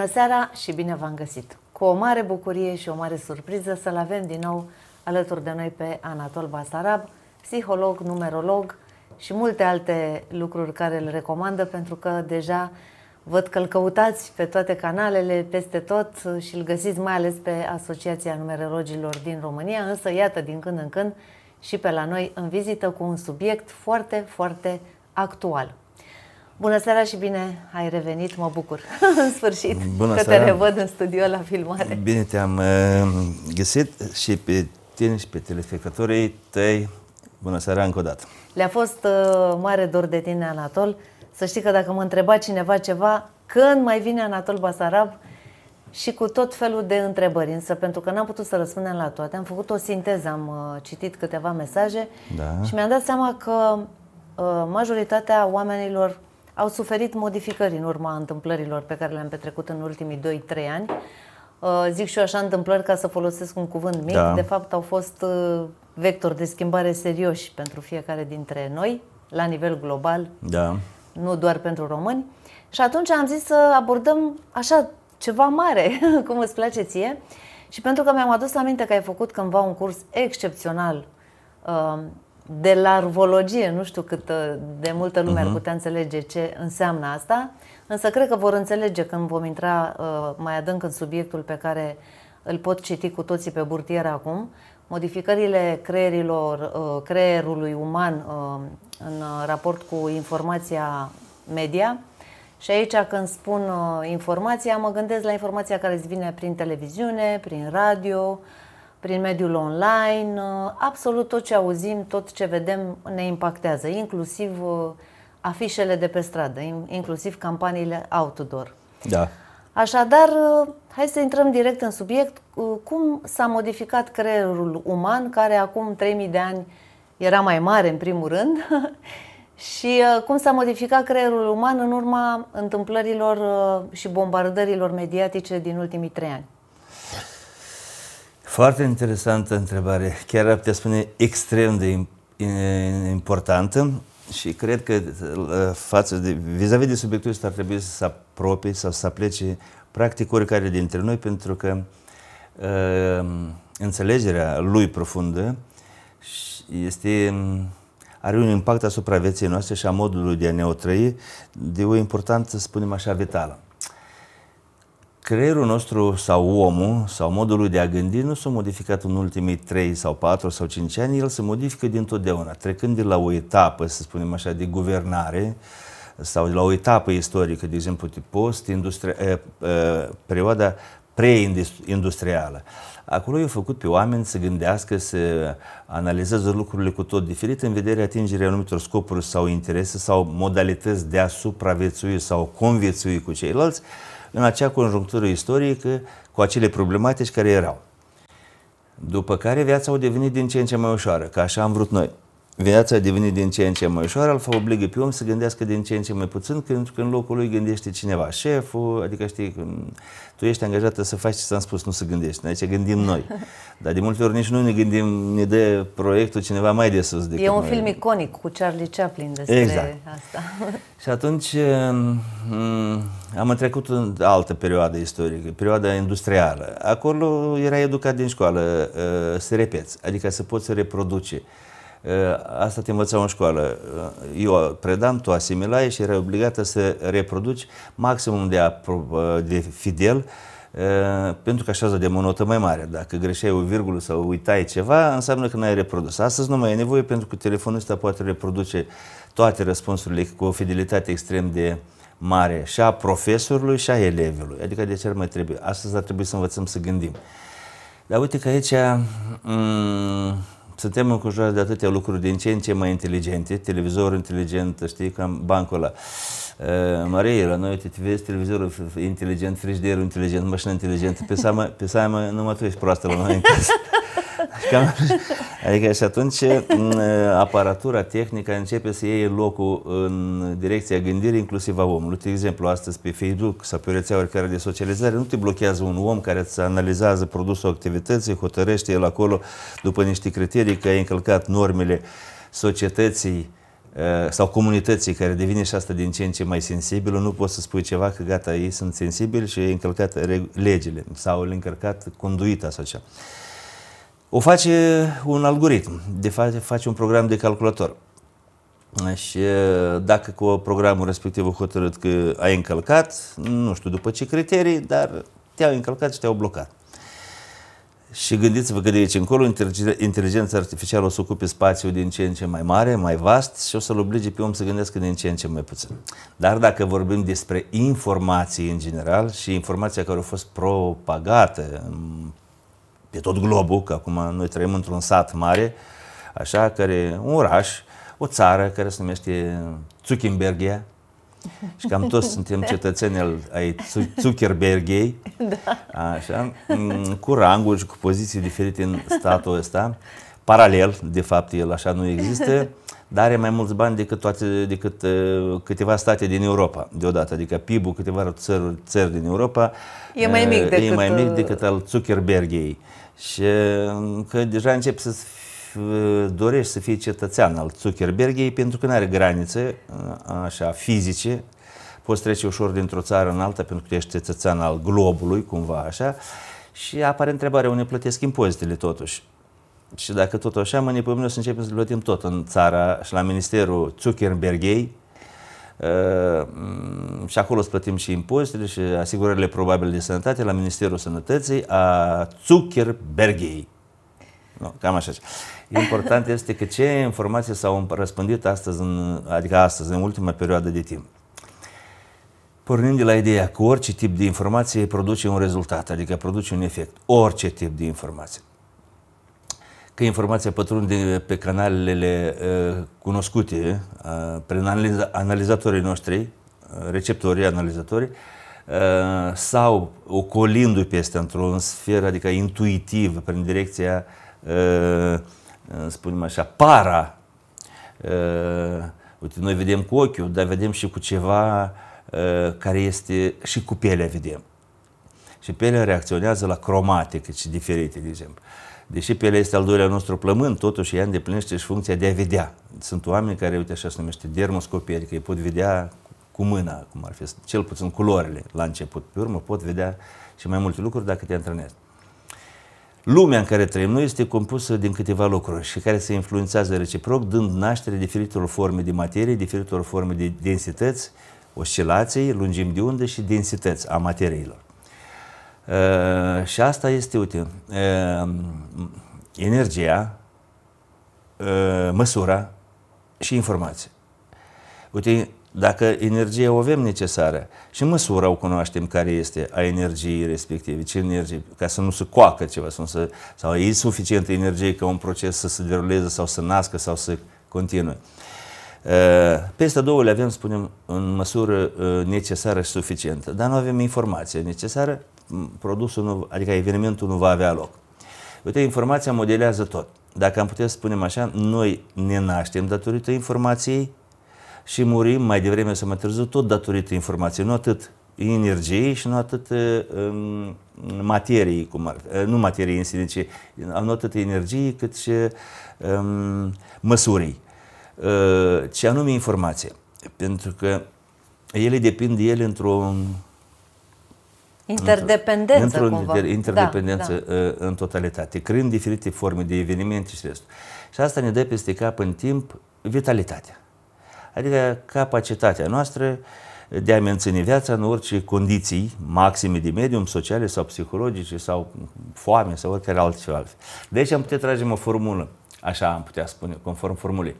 Bună seara și bine v-am găsit! Cu o mare bucurie și o mare surpriză să-l avem din nou alături de noi pe Anatol Basarab, psiholog, numerolog și multe alte lucruri care îl recomandă pentru că deja văd că îl căutați pe toate canalele, peste tot și îl găsiți mai ales pe Asociația Numerologilor din România, însă iată din când în când și pe la noi în vizită cu un subiect foarte, foarte actual. Bună seara și bine ai revenit, mă bucur în sfârșit Bună că seara. te revăd în studio la filmare. Bine te-am uh, găsit și pe tine și pe telespectatorii tăi. Bună seara încă o dată. Le-a fost uh, mare dor de tine, Anatol. Să știi că dacă mă întreba cineva ceva, când mai vine Anatol Basarab și cu tot felul de întrebări, însă pentru că n-am putut să răspundem la toate, am făcut o sinteză, am uh, citit câteva mesaje da. și mi-am dat seama că majoritatea oamenilor au suferit modificări în urma întâmplărilor pe care le-am petrecut în ultimii 2-3 ani. Uh, zic și eu așa întâmplări ca să folosesc un cuvânt mic. Da. De fapt au fost uh, vectori de schimbare serioși pentru fiecare dintre noi, la nivel global, da. nu doar pentru români. Și atunci am zis să abordăm așa ceva mare, cum îți place ție. Și pentru că mi-am adus aminte că ai făcut cândva un curs excepțional uh, de larvologie, nu știu cât de multă lume uh-huh. ar mhm. putea înțelege ce înseamnă asta, însă cred că vor înțelege când vom intra uh, mai adânc în subiectul pe care îl pot citi cu toții pe burtier acum, modificările creierilor, uh, creierului uman uh, în raport cu informația media. Și aici când spun uh, informația, mă gândesc la informația care îți vine prin televiziune, prin radio, uh, prin mediul online, uh, absolut tot ce auzim, tot ce vedem ne impactează, inclusiv uh, afișele de pe stradă, inclusiv campaniile outdoor. Da. Așadar, uh, hai să intrăm direct în subiect. Cum s-a modificat creierul uman, care acum 3000 de ani era mai mare, în primul rând, și cum s-a modificat creierul uman în urma întâmplărilor și bombardărilor mediatice din ultimii trei ani? Foarte interesantă întrebare. Chiar ar putea spune extrem de importantă și cred că uh, față de, vis-a-vis de subiectul ăsta ar trebui să se apropie sau să plece practic oricare dintre noi pentru că uh, înțelegerea lui profundă este, are un impact asupra vieții noastre și a modului de a ne o trăi de o importanță, să spunem așa, vitală creierul nostru sau omul sau modul lui de a gândi nu s-a modificat în ultimii 3 sau 4 sau 5 ani, el se modifică dintotdeauna, trecând de la o etapă, să spunem așa, de guvernare sau de la o etapă istorică, de exemplu, de post, eh, eh, perioada preindustrială. Acolo i-au făcut pe oameni să gândească, să analizeze lucrurile cu tot diferit în vederea atingerii anumitor scopuri sau interese sau modalități de a supraviețui sau conviețui cu ceilalți, în acea conjunctură istorică cu acele problematici care erau. După care viața a devenit din ce în ce mai ușoară, ca așa am vrut noi viața devine din ce în ce mai ușoară, îl obligă pe om să gândească din ce în ce mai puțin, când în locul lui gândește cineva, șeful, adică știi, tu ești angajată să faci ce ți-am spus, nu să gândești, aici gândim noi. Dar de multe ori nici noi ne gândim, ne dă proiectul cineva mai de sus decât E un noi. film iconic cu Charlie Chaplin despre exact. asta. Și atunci am trecut în altă perioadă istorică, perioada industrială. Acolo era educat din școală uh, să repeți, adică să poți reproduce. Eh, asta te învățau în școală. Eh, eu predam, tu asimilai și erai obligată să reproduci maximum de, apro- eh, de fidel pentru că așa de notă mai mare. Dacă greșeai o virgulă sau uitai ceva, înseamnă că n-ai reprodus. Astăzi nu mai e nevoie pentru că telefonul ăsta poate reproduce toate răspunsurile cu o fidelitate extrem de mare și a profesorului și a elevilor. Adică de ce ar mai trebui? Astăzi ar trebui să învățăm să gândim. Dar uite că aici m- mm, suntem înconjurați de atâtea lucruri din ce în ce mai inteligente, televizor inteligent, știi, cam bancul ăla. Uh, Marie, la noi te vezi televizorul inteligent, frigiderul inteligent, mașina inteligentă, pe seama, pe seama numai tu ești proastă la noi în casă. Adică, adică și atunci aparatura, tehnica începe să iei locul în direcția gândirii inclusiv a omului. De exemplu, astăzi pe Facebook sau pe rețeaua oricare de socializare nu te blochează un om care îți analizează produsul activității, hotărăște el acolo după niște criterii că ai încălcat normele societății eh, sau comunității care devine și asta din ce în ce mai sensibilă, nu poți să spui ceva că gata, ei sunt sensibili și ei încălcat legile sau le încărcat conduita sau cea. O face un algoritm, de fapt face un program de calculator. Și deci, dacă cu programul respectiv o hotărât că ai încălcat, nu știu după ce criterii, dar te-au încălcat și te-au blocat. Și gândiți-vă că de aici încolo inteligența artificială o să ocupe spațiul din ce în ce mai mare, mai vast și o să-l oblige pe om să gândească din ce în ce mai puțin. Dar dacă vorbim despre informații în general și informația care a fost propagată în pe tot globul, că acum noi trăim într-un sat mare, așa, care un oraș, o țară care se numește Zuckerbergia, și cam toți suntem cetățeni ai Zuckerbergiei, da. așa, mm, cu ranguri și cu poziții diferite în statul ăsta. Paralel, de fapt, el așa nu există, dar are mai mulți bani decât, toate, decât uh, câteva state din Europa deodată. Adică PIB-ul câteva țări, țări din Europa e mai mic uh, decât, e mai mic uh, decât al Zuckerbergiei. Și mm, că deja încep să dorești să fii cetățean al Zuckerbergiei, pentru că nu are granițe mm, așa, fizice. Poți trece ușor dintr-o țară în alta pentru că ești cetățean al globului, cumva așa. Și apare întrebarea, unde plătesc impozitele totuși? Și dacă tot așa, mă nepămâne să începem să plătim tot în țara și la Ministerul Zuckerbergiei, Ă, și acolo îți plătim și impozitele și asigurările probabile de sănătate la Ministerul Sănătății a Zuckerbergei. No, cam așa. Important este că ce informații s-au răspândit astăzi, în, adică astăzi, în ultima perioadă de timp. Pornind de la ideea că orice tip de informație produce un rezultat, adică produce un efect. Orice tip de informație că informația pătrunde pe canalele uh, cunoscute, uh, prin analiza, analizatorii noștri, uh, receptorii, analizatorii, uh, sau ocolindu-i peste într-o sferă, adică intuitiv, prin direcția, uh, uh, spunem așa, para. Uh, uite, noi vedem cu ochiul, dar vedem și cu ceva uh, care este, și cu pielea vedem. Și pielea reacționează la cromatică și diferite, de exemplu. Uh, deși pe ele este al doilea nostru plământ, totuși ea îndeplinește și funcția de a vedea. Sunt oameni care, uite, așa se numește dermoscopie, adică îi pot vedea cu mâna, cum ar fi, cel puțin culorile la început. Pe urmă pot vedea și mai multe lucruri dacă te antrenezi. Lumea în care trăim noi este compusă din câteva lucruri și care se influențează reciproc, dând naștere diferitelor forme de materie, diferitelor forme de densități, oscilații, lungimi de unde și densități a materiilor. Eh, și asta este, uite, uh, energia, uh, măsura și informație. Uite, dacă energie o avem necesară și măsura o cunoaștem care este a energiei respective, ce energie, ca să nu se coacă ceva, să nu se, sau e suficientă energie ca un proces să se deruleze sau să nască sau să continue. Eh, peste două le avem, spunem, în măsură necesară și suficientă, dar nu avem informație necesară produsul nu, adică evenimentul nu va avea loc. Uite, informația modelează tot. Dacă am putea să spunem așa, noi ne naștem datorită informației și murim mai devreme sau mai târziu tot datorită informației, nu atât energiei și nu atât uh, um, materiei, cum ar, uh, nu materiei în sine, ci uh, nu atât energiei cât și um, măsurii, uh, ce anume informație. Pentru că ele depind de ele într-un Interdependență, într-o cumva. interdependență da, da. în totalitate, creând diferite forme de evenimente și restul. Și asta ne dă peste cap în timp vitalitatea. Adică capacitatea noastră de a menține viața în orice condiții maxime de medium, sociale sau psihologice sau foame sau oricare altceva. Deci am putea trage o formulă, așa am putea spune, conform formulei.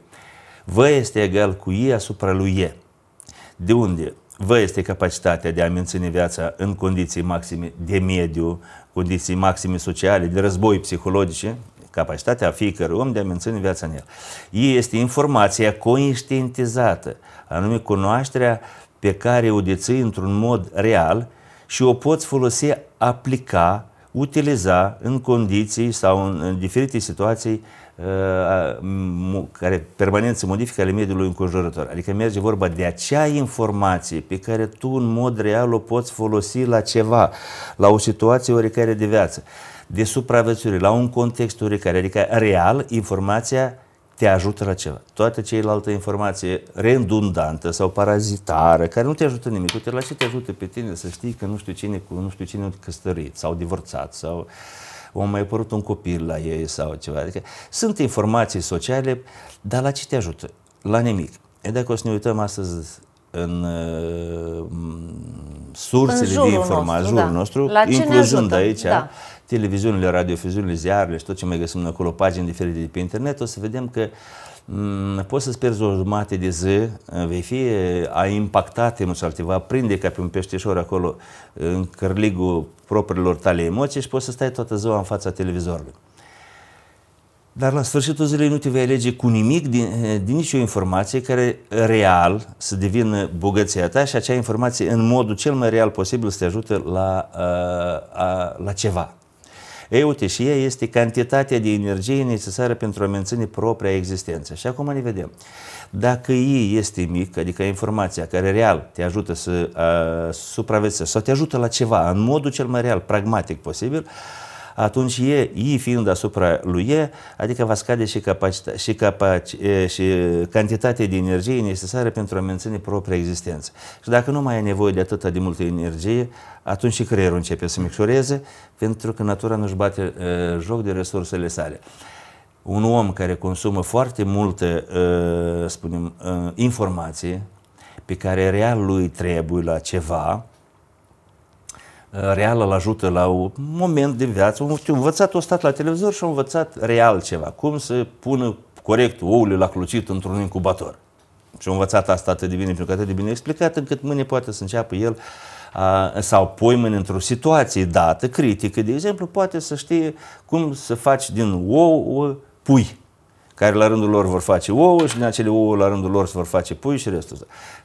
V este egal cu I asupra lui E. De unde? vă este capacitatea de a menține viața în condiții maxime de mediu, condiții maxime sociale, de război psihologice, capacitatea fiecărui om de a menține viața în el. Este informația conștientizată, anume cunoașterea pe care o deții într-un mod real și o poți folosi, aplica, utiliza în condiții sau în, în diferite situații uh, care permanent se modifică ale mediului înconjurător. Adică merge vorba de acea informație pe care tu în mod real o poți folosi la ceva, la o situație oricare de viață, de supraviețuire, la un context oricare. Adică real informația te ajută la ceva. Toată ceilalte informații redundantă sau parazitară, care nu te ajută nimic, uite, la ce te ajută pe tine să știi că nu știu cine cu nu știu cine căsătorit sau divorțat sau uh, a mai apărut un copil la ei sau ceva. Adică sunt informații sociale, dar la ce te ajută? La nimic. E dacă o să ne uităm astăzi în uh, sursele în de informații da. jurul nostru, la incluzând aici, da televiziunile, radiofiziunile, ziarele și tot ce mai găsim acolo, pagini diferite de pe internet, o să vedem că mm, poți să-ți pierzi o jumătate de zi, eh, vei fi, eh, a impactat emoțional, te va prinde ca pe un peșteșor acolo eh, în cărligul propriilor tale emoții și poți să stai toată ziua în fața televizorului. Dar la sfârșitul zilei nu te vei alege cu nimic din, din nicio informație care real să devină bogăția ta și acea informație în modul cel mai real posibil să te ajute la, a, a, la ceva uite, și ea este cantitatea de energie necesară pentru a menține propria existență. Și acum ne vedem. Dacă ei este mic, adică informația care real te ajută să supraviețuiești sau te ajută la ceva în modul cel mai real, pragmatic posibil, uh, atunci E, I fiind asupra lui E, adică va scade și, capacita- și, capac- și cantitatea de energie necesară pentru a menține propria existență. Și dacă nu mai ai nevoie de atâta de multă energie, atunci și creierul începe să micșoreze, pentru că natura nu-și bate e, joc de resursele sale un om care consumă foarte multe, spunem, informații pe care real lui trebuie la ceva, reală îl ajută la un moment de viață. Un învățat, o stat la televizor și a învățat real ceva. Cum să pună corect oul la clocit într-un incubator. Și a învățat asta atât de bine, pentru că atât de bine explicat, încât mâine poate să înceapă el a, sau mâine într-o situație dată, critică, de exemplu, poate să știe cum să faci din ou pui care la rândul lor vor face ouă și din acele ouă la rândul lor se vor face pui și restul.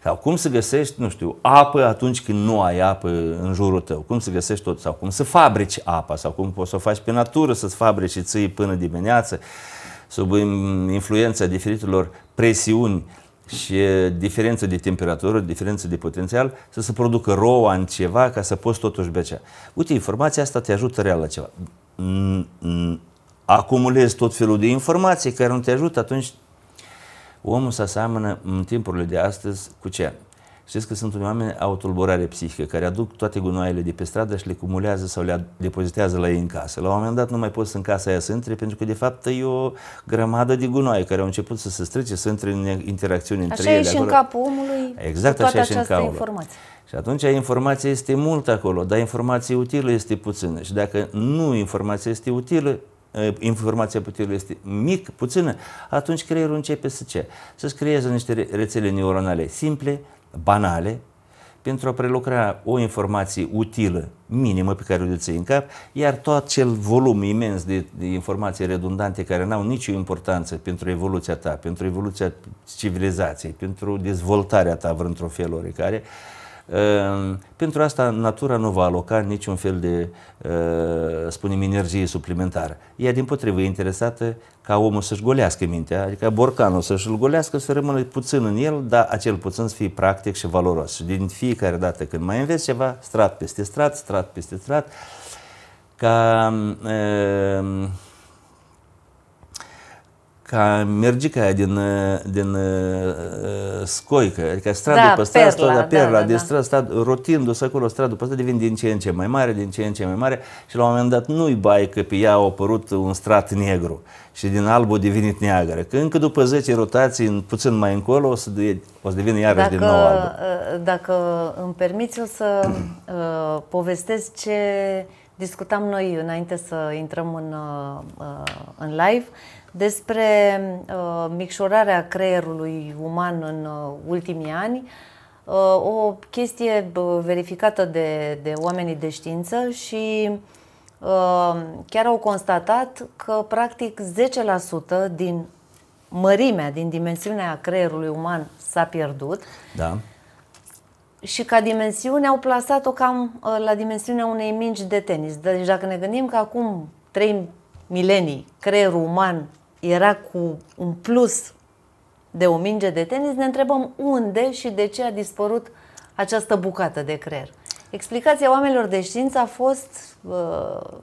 Sau cum să găsești, nu știu, apă atunci când nu ai apă în jurul tău, cum să găsești tot, sau cum să fabrici apa, sau cum poți să o faci pe natură, să-ți fabrici și ții până dimineață, sub influența diferitelor presiuni și diferență de temperatură, diferență de potențial, să se producă roa în ceva ca să poți totuși becea. Uite, informația asta te ajută real la ceva acumulezi tot felul de informații care nu te ajută, atunci omul se aseamănă în timpurile de astăzi cu ce? Știți că sunt unii oameni au tulburare psihică, care aduc toate gunoaiele de pe stradă și le cumulează sau le depozitează la ei în casă. La un moment dat nu mai poți în casa aia să intre, pentru că de fapt e o grămadă de gunoaie care au început să se strice, să intre în interacțiuni între ele. Așa e și acolo. în capul omului exact, toată această informație. Și atunci informația este mult acolo, dar informația utilă este puțină. Și dacă nu informația este utilă, Eh, informația puterilor este mic puțină, atunci creierul începe să ce? să scrieze creeze niște rețele neuronale simple, banale, pentru a prelucra o informație utilă, minimă, pe care o ții în cap, iar tot acel volum imens de, de informații redundante care n-au nicio importanță pentru evoluția ta, pentru evoluția civilizației, pentru dezvoltarea ta, într o fel oricare, uh, Ehm, pentru asta natura nu va aloca niciun fel de, ehm, spunem, energie suplimentară. Ea, din potrivă, e interesată ca omul să-și golească mintea, adică borcanul să-și golească, să rămână puțin în el, dar acel puțin să fie practic și valoros. Și din fiecare dată când mai înveți ceva, strat peste strat, strat peste strat, ca ehm, ca mergica din, din uh, uh scoică, adică stradul da, pe stradă, perla, strada, da, perla, da, deci da, de stradă, stradă rotindu-se acolo, stradul pe stradă devine din ce în ce mai mare, din ce în ce mai mare și la un moment dat nu-i bai că pe ea a apărut un strat negru și din alb a devenit neagră. Că încă după 10 rotații, puțin mai încolo, o să, de, o să devină iarăși dacă, din nou albă. Uh, dacă îmi permiți, eu să uh, povestesc ce discutam noi înainte să intrăm în, uh, uh în live despre uh, micșorarea creierului uman în uh, ultimii ani, uh, o chestie verificată de, de oamenii de știință și uh, chiar au constatat că practic 10% din mărimea, din dimensiunea creierului uman s-a pierdut. Da și ca dimensiune au plasat-o cam uh, la dimensiunea unei mingi de tenis. Deci dacă ne gândim că acum trei milenii creierul uman era cu un plus de o minge de tenis, ne întrebăm unde și de ce a dispărut această bucată de creier. Explicația oamenilor de știință a fost uh,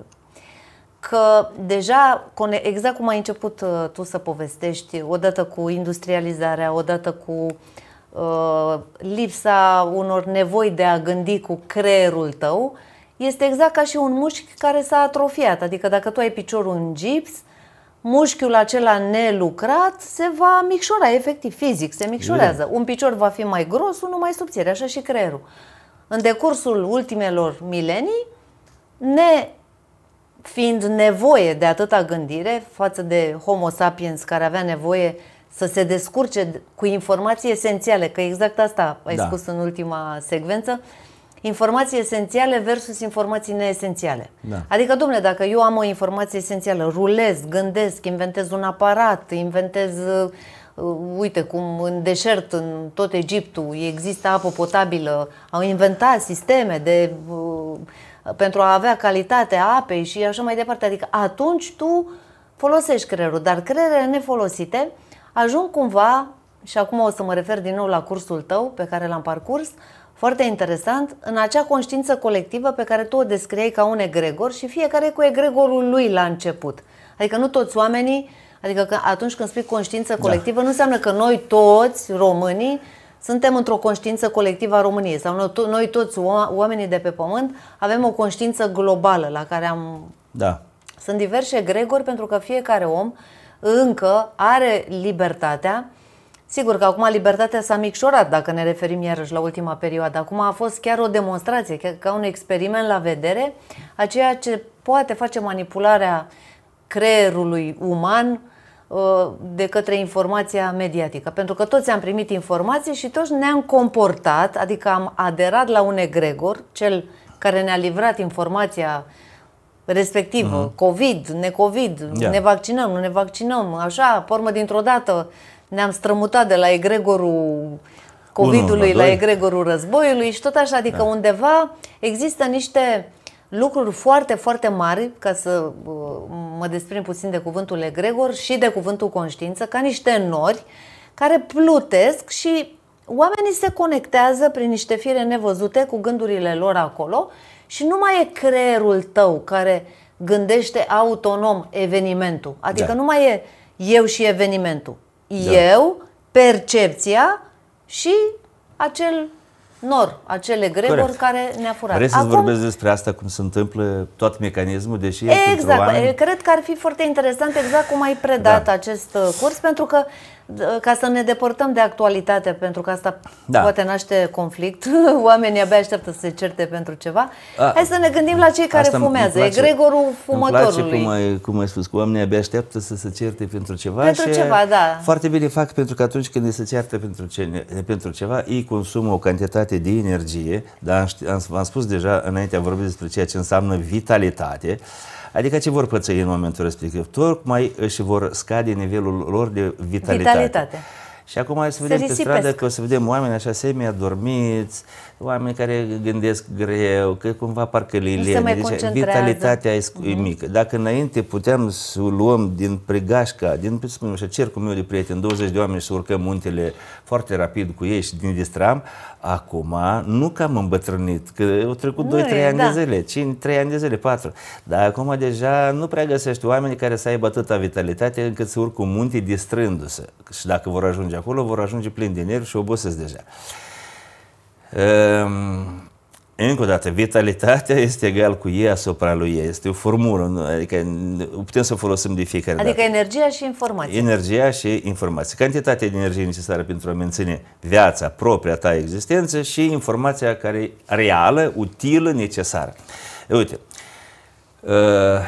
că deja, exact cum ai început uh, tu să povestești, odată cu industrializarea, odată cu uh, lipsa unor nevoi de a gândi cu creierul tău, este exact ca și un mușchi care s-a atrofiat. Adică dacă tu ai piciorul în gips, uh, mușchiul acela nelucrat se va micșora, efectiv, fizic, se micșorează. Un picior va fi mai gros, unul mai subțire, așa și creierul. În decursul ultimelor milenii, ne fiind nevoie de atâta gândire față de Homo sapiens care avea nevoie să se descurce cu informații esențiale, că exact asta ai da. spus în ultima secvență, uh, informații esențiale versus informații neesențiale. Da. Adică, domnule, dacă eu am o informație esențială, rulez, gândesc, inventez un aparat, inventez, uh, uite cum în deșert, în tot Egiptul, există apă potabilă, au inventat sisteme de, uh, pentru a avea calitatea apei și așa mai departe. Adică atunci tu folosești creierul, dar creierele nefolosite ajung cumva, și acum o să mă refer din nou la cursul tău pe care l-am parcurs, uh, foarte interesant, în acea conștiință colectivă pe care tu o descriei ca un egregor și fiecare cu egregorul lui la început. Adică nu toți oamenii, adică că atunci când spui conștiință da. colectivă, da. nu înseamnă că noi toți românii suntem într-o conștiință colectivă a României sau noi toți oamenii de pe pământ avem o conștiință globală la care am... Da. Sunt diverse egregori, pentru că fiecare om încă are libertatea Sigur că acum libertatea s-a micșorat, dacă ne referim iarăși la ultima perioadă. Acum a fost chiar o demonstrație, chiar ca un experiment la vedere a ceea ce poate face manipularea creierului uman uh, de către informația mediatică. Pentru că toți am primit informații și toți ne-am comportat, adică am aderat la un egregor, cel care ne-a livrat informația respectivă, uh-huh. COVID, necovid, yeah. ne vaccinăm, nu ne vaccinăm, așa, formă dintr-o dată uh, ne-am strămutat de la egregorul COVID-ului la, la egregorul războiului și tot așa, adică da. undeva există niște lucruri foarte, foarte mari, ca să uh, mă desprind puțin de cuvântul egregor și de cuvântul conștiință, ca niște nori care plutesc și oamenii se conectează prin niște fire nevăzute cu gândurile lor acolo și nu mai e creierul tău care gândește autonom evenimentul. Adică da. nu mai e eu și evenimentul da. eu, percepția și acel nor, acele greburi Corect. care ne-a furat. Vreți să Acum... vorbesc despre asta, cum se întâmplă tot mecanismul, deși Exact, oameni... cred că ar fi foarte interesant exact cum ai predat da. acest uh, curs, pentru că ca să ne depărtăm de actualitate, pentru că asta da. poate naște conflict, oamenii abia așteaptă să se certe pentru ceva. A, Hai să ne gândim la cei care fumează, place, egregorul fumătorului. Îmi place cum ai, cum ai spus, că oamenii abia așteaptă să se certe pentru ceva pentru și ceva, da. foarte bine fac, pentru că atunci când se certe pentru, ce, pentru ceva, ei consumă o cantitate de energie, dar am, am spus deja înainte, am vorbit despre ceea ce înseamnă vitalitate, uh, Adică ce vor pățăi în momentul respectiv? Tocmai își vor scade nivelul lor de vitalitate. vitalitate. Și acum să vedem se pe stradă că o să vedem oameni așa semi-adormiți, oameni care gândesc greu, că cumva parcă le le Deci vitalitatea e uh-huh. mică. Dacă înainte puteam să luăm din pregașca, din spunem așa, cercul meu de prieteni, 20 de oameni și să urcăm muntele foarte rapid cu ei și din distram, acum nu că am îmbătrânit, că au trecut 2-3 ani da. de zile, 5, 3 ani de zile, 4. Dar acum deja nu prea găsești oameni care să aibă atâta vitalitate încât să urcă munte distrându-se. Și dacă vor ajunge acolo, vor ajunge plini de nervi și obosesc deja. Ehm, încă o dată, vitalitatea este egal cu E asupra lui E. Este o formulă, adică putem să o folosim de fiecare adică dată. Adică energia și informație. Energia și informație. Cantitatea de energie necesară pentru a menține viața, propria ta existență și informația care reală, utilă, necesară. Uite, uh, Ă,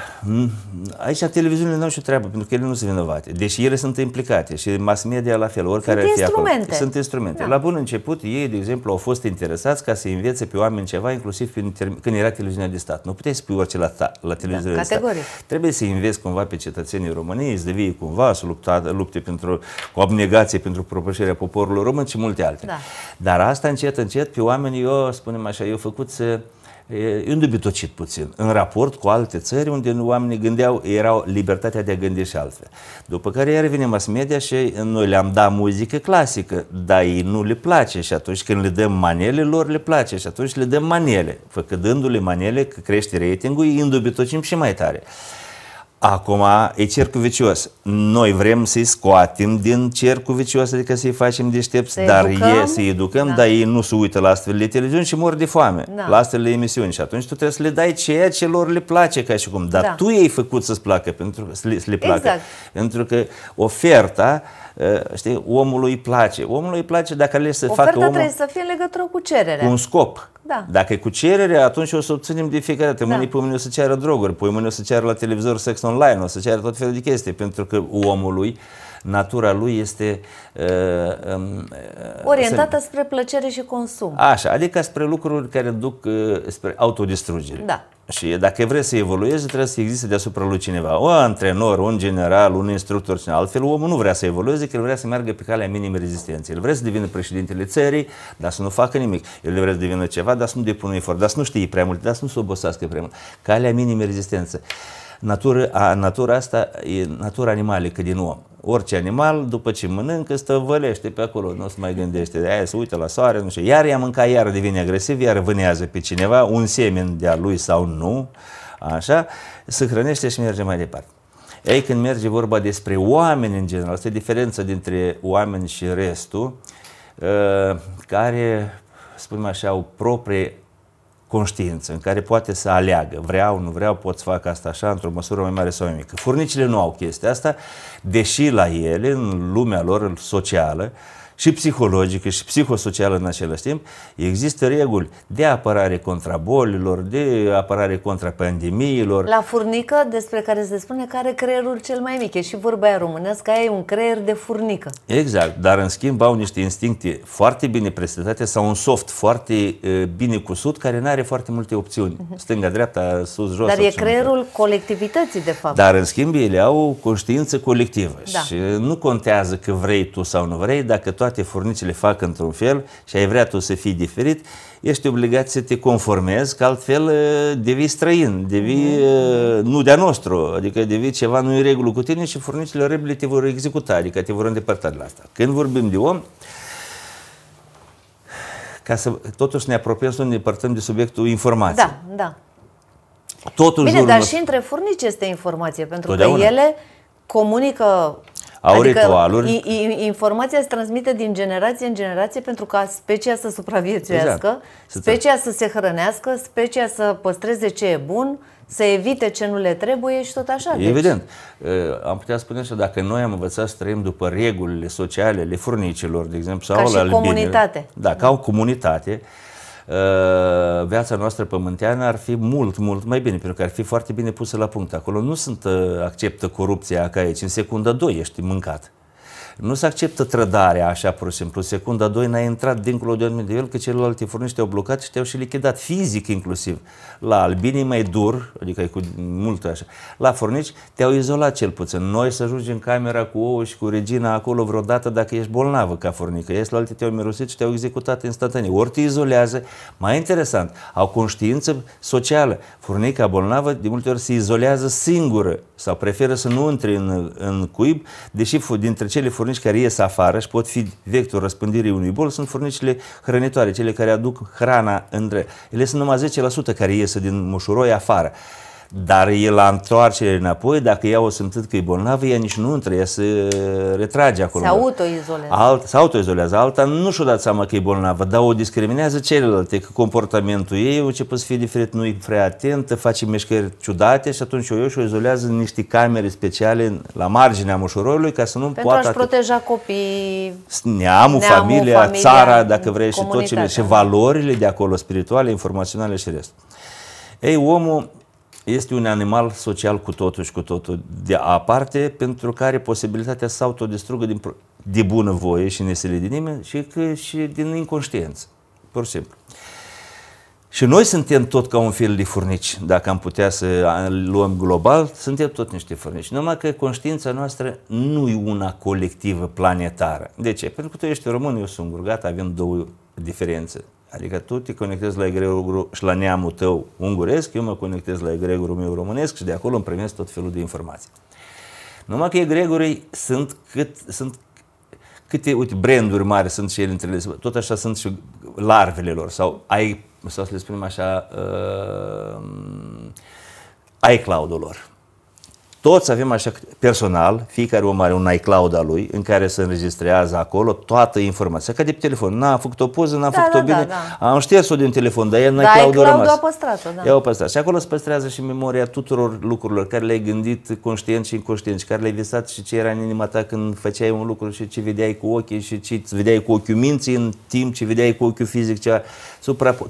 aici televiziunile nu au și o treabă, pentru că ele nu sunt vinovate. Deși ele sunt implicate și mass media la fel, oricare sunt ar fi instrumente. acolo. Sunt instrumente. Da. La bun început, ei, de exemplu, au fost interesați ca să învețe pe oameni ceva, inclusiv când era televiziunea de stat. Nu puteai spui orice la, ta, la televiziunea da, de categoric. stat. Trebuie să înveți cumva pe cetățenii României, să devii cumva, să lupta, lupte pentru, cu abnegație pentru propășirea poporului român și multe alte. Da. Dar asta încet, încet, pe oameni, eu, spunem așa, eu făcut să îndubitocit puțin, în raport cu alte țări unde oamenii gândeau, erau libertatea de a gândi și altfel. După care iar vine mass media și noi le-am dat muzică clasică, dar ei nu le place și atunci când le dăm manele, lor le place și atunci le dăm manele. Făcându-le manele, că crește ratingul, îi îndubitocim și mai tare. Acum e cercul vicios. Noi vrem să-i scoatem din cercul vicios, adică să-i facem deștepți, să dar educăm, ei să-i educăm, da. dar ei nu se uită la astfel de televiziuni și mor de foame, da. la astfel de emisiuni. Și atunci tu trebuie să le dai ceea ce lor le place, ca și cum. Dar da. tu ei făcut să-ți placă, pentru, să, le, să le placă. Exact. Pentru că oferta ă, știi, omului îi place. Omului îi place dacă le să Oferta facă omul... trebuie să fie în legătură cu cererea. Cu un scop. Da. Dacă e cu cerere, atunci o să obținem de fiecare dată. Mâine, da. poi mâine o să ceară droguri, pe mâine o să ceară la televizor sex online, o să ceară tot felul de chestii, pentru că omului natura lui este uh, um, uh, orientată să... spre plăcere și consum. Așa, adică spre lucruri care duc uh, spre autodistrugere. Da. Și dacă vrei să evoluezi, trebuie să existe deasupra lui cineva. O antrenor, un general, un instructor, cine altfel. Omul nu vrea să evolueze, că el vrea să meargă pe calea minimă rezistenței. El vrea să devină președintele țării, dar să nu facă nimic. El vrea să devină ceva, dar să nu depună efort, dar să nu știe prea mult, dar să nu se obosească prea mult. Calea minimă rezistență. Natura, a, natura asta e natura animalică din om orice animal, după ce mănâncă, vălește pe acolo, nu se mai gândește. De aia se uită la soare, nu știu. Iar ea mânca, iar devine agresiv, iar vânează pe cineva, un semen de-a lui sau nu, așa, se hrănește și merge mai departe. Ei, când merge vorba despre oameni în general, asta e diferența dintre oameni și restul, ă, care, spunem așa, au proprie conștiință, în care poate să aleagă, vreau, nu vreau, pot să fac asta așa, într-o măsură mai mare sau mai mică. Furnicile nu au chestia asta, deși la ele, în lumea lor socială, uh, și psihologică și psihosocială în același timp, există reguli de apărare contra bolilor, de apărare contra pandemiilor. La furnică, despre care se spune că are creierul cel mai mic, e și vorba aia românească, ai un creier de furnică. Exact, dar în schimb au niște instincte foarte bine prezentate sau un soft foarte e, bine cusut care nu are foarte multe opțiuni, mhm. stânga, dreapta, sus, jos. Dar e creierul fel. colectivității, de fapt. Dar în schimb ele au conștiință colectivă da. și nu contează că vrei tu sau nu vrei, dacă tu toate furnicile fac într-un fel și ai vrea tu să fii diferit, ești obligat să te conformezi, că altfel uh, devii străin, devii mm. uh, nu de-a nostru, adică devii ceva nu în regulă cu tine și furnicile oribile te vor executa, adică te vor îndepărta de la asta. Când vorbim de om, ca să totuși ne apropiem să ne îndepărtăm de subiectul informației. Da, da. Totul Bine, dar și între furnici este informație, pentru că ele comunică au adică ritualuri. Informația se transmite din generație în generație pentru ca specia să supraviețuiască, exact. specia să se hrănească, specia să păstreze ce e bun, să evite ce nu le trebuie și tot așa. Deci Evident. Deci... Am putea spune așa, dacă noi am învățat să trăim după regulile sociale ale furnicilor, de exemplu, sau ca și comunitate. Da, ca o comunitate, Uh, viața noastră pământeană ar fi mult, mult mai bine, pentru că ar fi foarte bine pusă la punct. Acolo nu sunt uh, acceptă corupția ca aici, în secundă 2 ești mâncat. Nu se acceptă trădarea așa pur și simplu. Secunda, 2 n-a intrat dincolo de anumit nivel, că celelalte furnici te-au blocat și te-au și lichidat fizic inclusiv. La albini mai dur, adică e cu mult așa. La furnici te-au izolat cel puțin. Noi să ajungi în camera cu ouă și cu regina acolo vreodată dacă ești bolnavă ca furnică. Ești la alte te-au mirosit și te-au executat instantaneu. Ori te izolează. Mai interesant, au conștiință socială. Furnica bolnavă de multe ori se izolează singură sau preferă să nu intre în, în cuib, deși dintre cele furnici furnici care ies afară și pot fi vector răspândirii unui bol sunt furnicile hrănitoare, cele care aduc hrana în Ele sunt numai 10% care iese din mușuroi afară. Dar el la întoarcere înapoi, dacă ea o simțit că e bolnavă, ea nici nu între, să retrage acolo. Se autoizolează. Alt, se autoizolează. Alta nu și-o dat seama că e bolnavă, dar o discriminează celelalte, că comportamentul ei o început să fie diferit, nu e prea atentă, face mișcări ciudate și atunci eu și-o izolează în niște camere speciale la marginea mușuroiului ca să nu Pentru poată... Pentru a proteja copiii, neamul, neamul familia, familia, țara, dacă vrei, și tot ce și valorile de acolo, spirituale, informaționale și restul. Ei, omul este un animal social cu totul și cu totul de aparte, pentru care posibilitatea să autodistrugă din, de bună voie și nimeni și, că, și din inconștiență, pur și simplu. Și noi suntem tot ca un fel de furnici, dacă am putea să luăm global, suntem tot niște furnici. Numai că conștiința noastră nu e una colectivă, planetară. De ce? Pentru că tu ești român, eu sunt gurgat, avem două diferențe Adică tu te conectezi la egregorul și la neamul tău unguresc, eu mă conectez la egregorul meu românesc și de acolo îmi primesc tot felul de informații. Numai că egregorii sunt cât, sunt câte uite, branduri mari sunt și ele între ele, tot așa sunt și larvele lor sau ai, sau să le spunem așa, uh, iCloud-ul lor. Toți avem așa personal, fiecare om are un iCloud al lui în care se înregistrează acolo toată informația, ca de pe telefon. N-a făcut o poză, n-a da, făcut da, da, bine, da, da. am șters-o din telefon, dar e în da, iCloud-ul a rămas. păstrat-o, da. Ea o păstrat. Și acolo se păstrează și memoria tuturor lucrurilor care le-ai gândit conștient și inconștient și care le-ai visat și ce era în inima ta când făceai un lucru și ce vedeai cu ochii și ce vedeai cu ochiul minții în timp, ce vedeai cu ochiul fizic, ce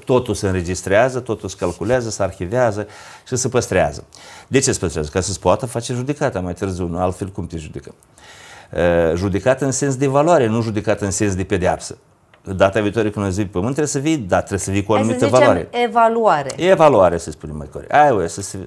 totul se înregistrează, totul se calculează, se arhivează și se păstrează. De ce se păstrează? Ca să-ți poată face judecata mai târziu, nu altfel cum te judecăm. Judecată în sens de valoare, nu judecată în sens de pedeapsă data viitoare când o zi pe pământ trebuie să vii, da, trebuie să vii cu o anumită valoare. evaluare. E evaluare, să spunem mai corect. Aia o să se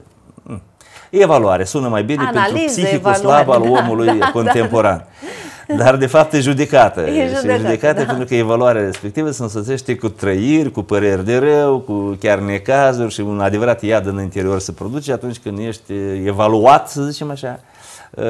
Evaluare, sună mai bine Analize, pentru psihicul slab da, al da, omului da, da. contemporan. Da, da. Dar de fapt e judecată. E judecată, și judecată da. pentru că evaluarea respectivă se însoțește cu trăiri, cu păreri de rău, cu chiar necazuri și un adevărat iad în interior se produce atunci când ești evaluat, să zicem așa, uh,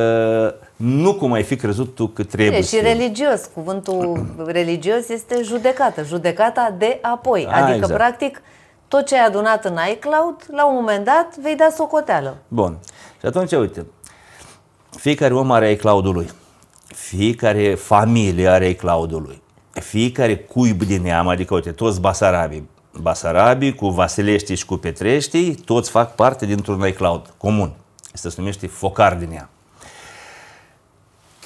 nu cum ai fi crezut tu că trebuie. E, și religios, cuvântul religios este judecată, judecata de apoi, A, ah, adică exact. practic tot ce ai adunat în iCloud, la un moment dat vei da socoteală. Bun. Și atunci, uite, fiecare om are iCloud-ul lui. Fiecare familie are iCloud-ul lui. Fiecare cuib din neam, adică, uite, toți basarabii, basarabii cu vaselești și cu petreștii, toți fac parte dintr-un iCloud comun. Este se numește focar din ea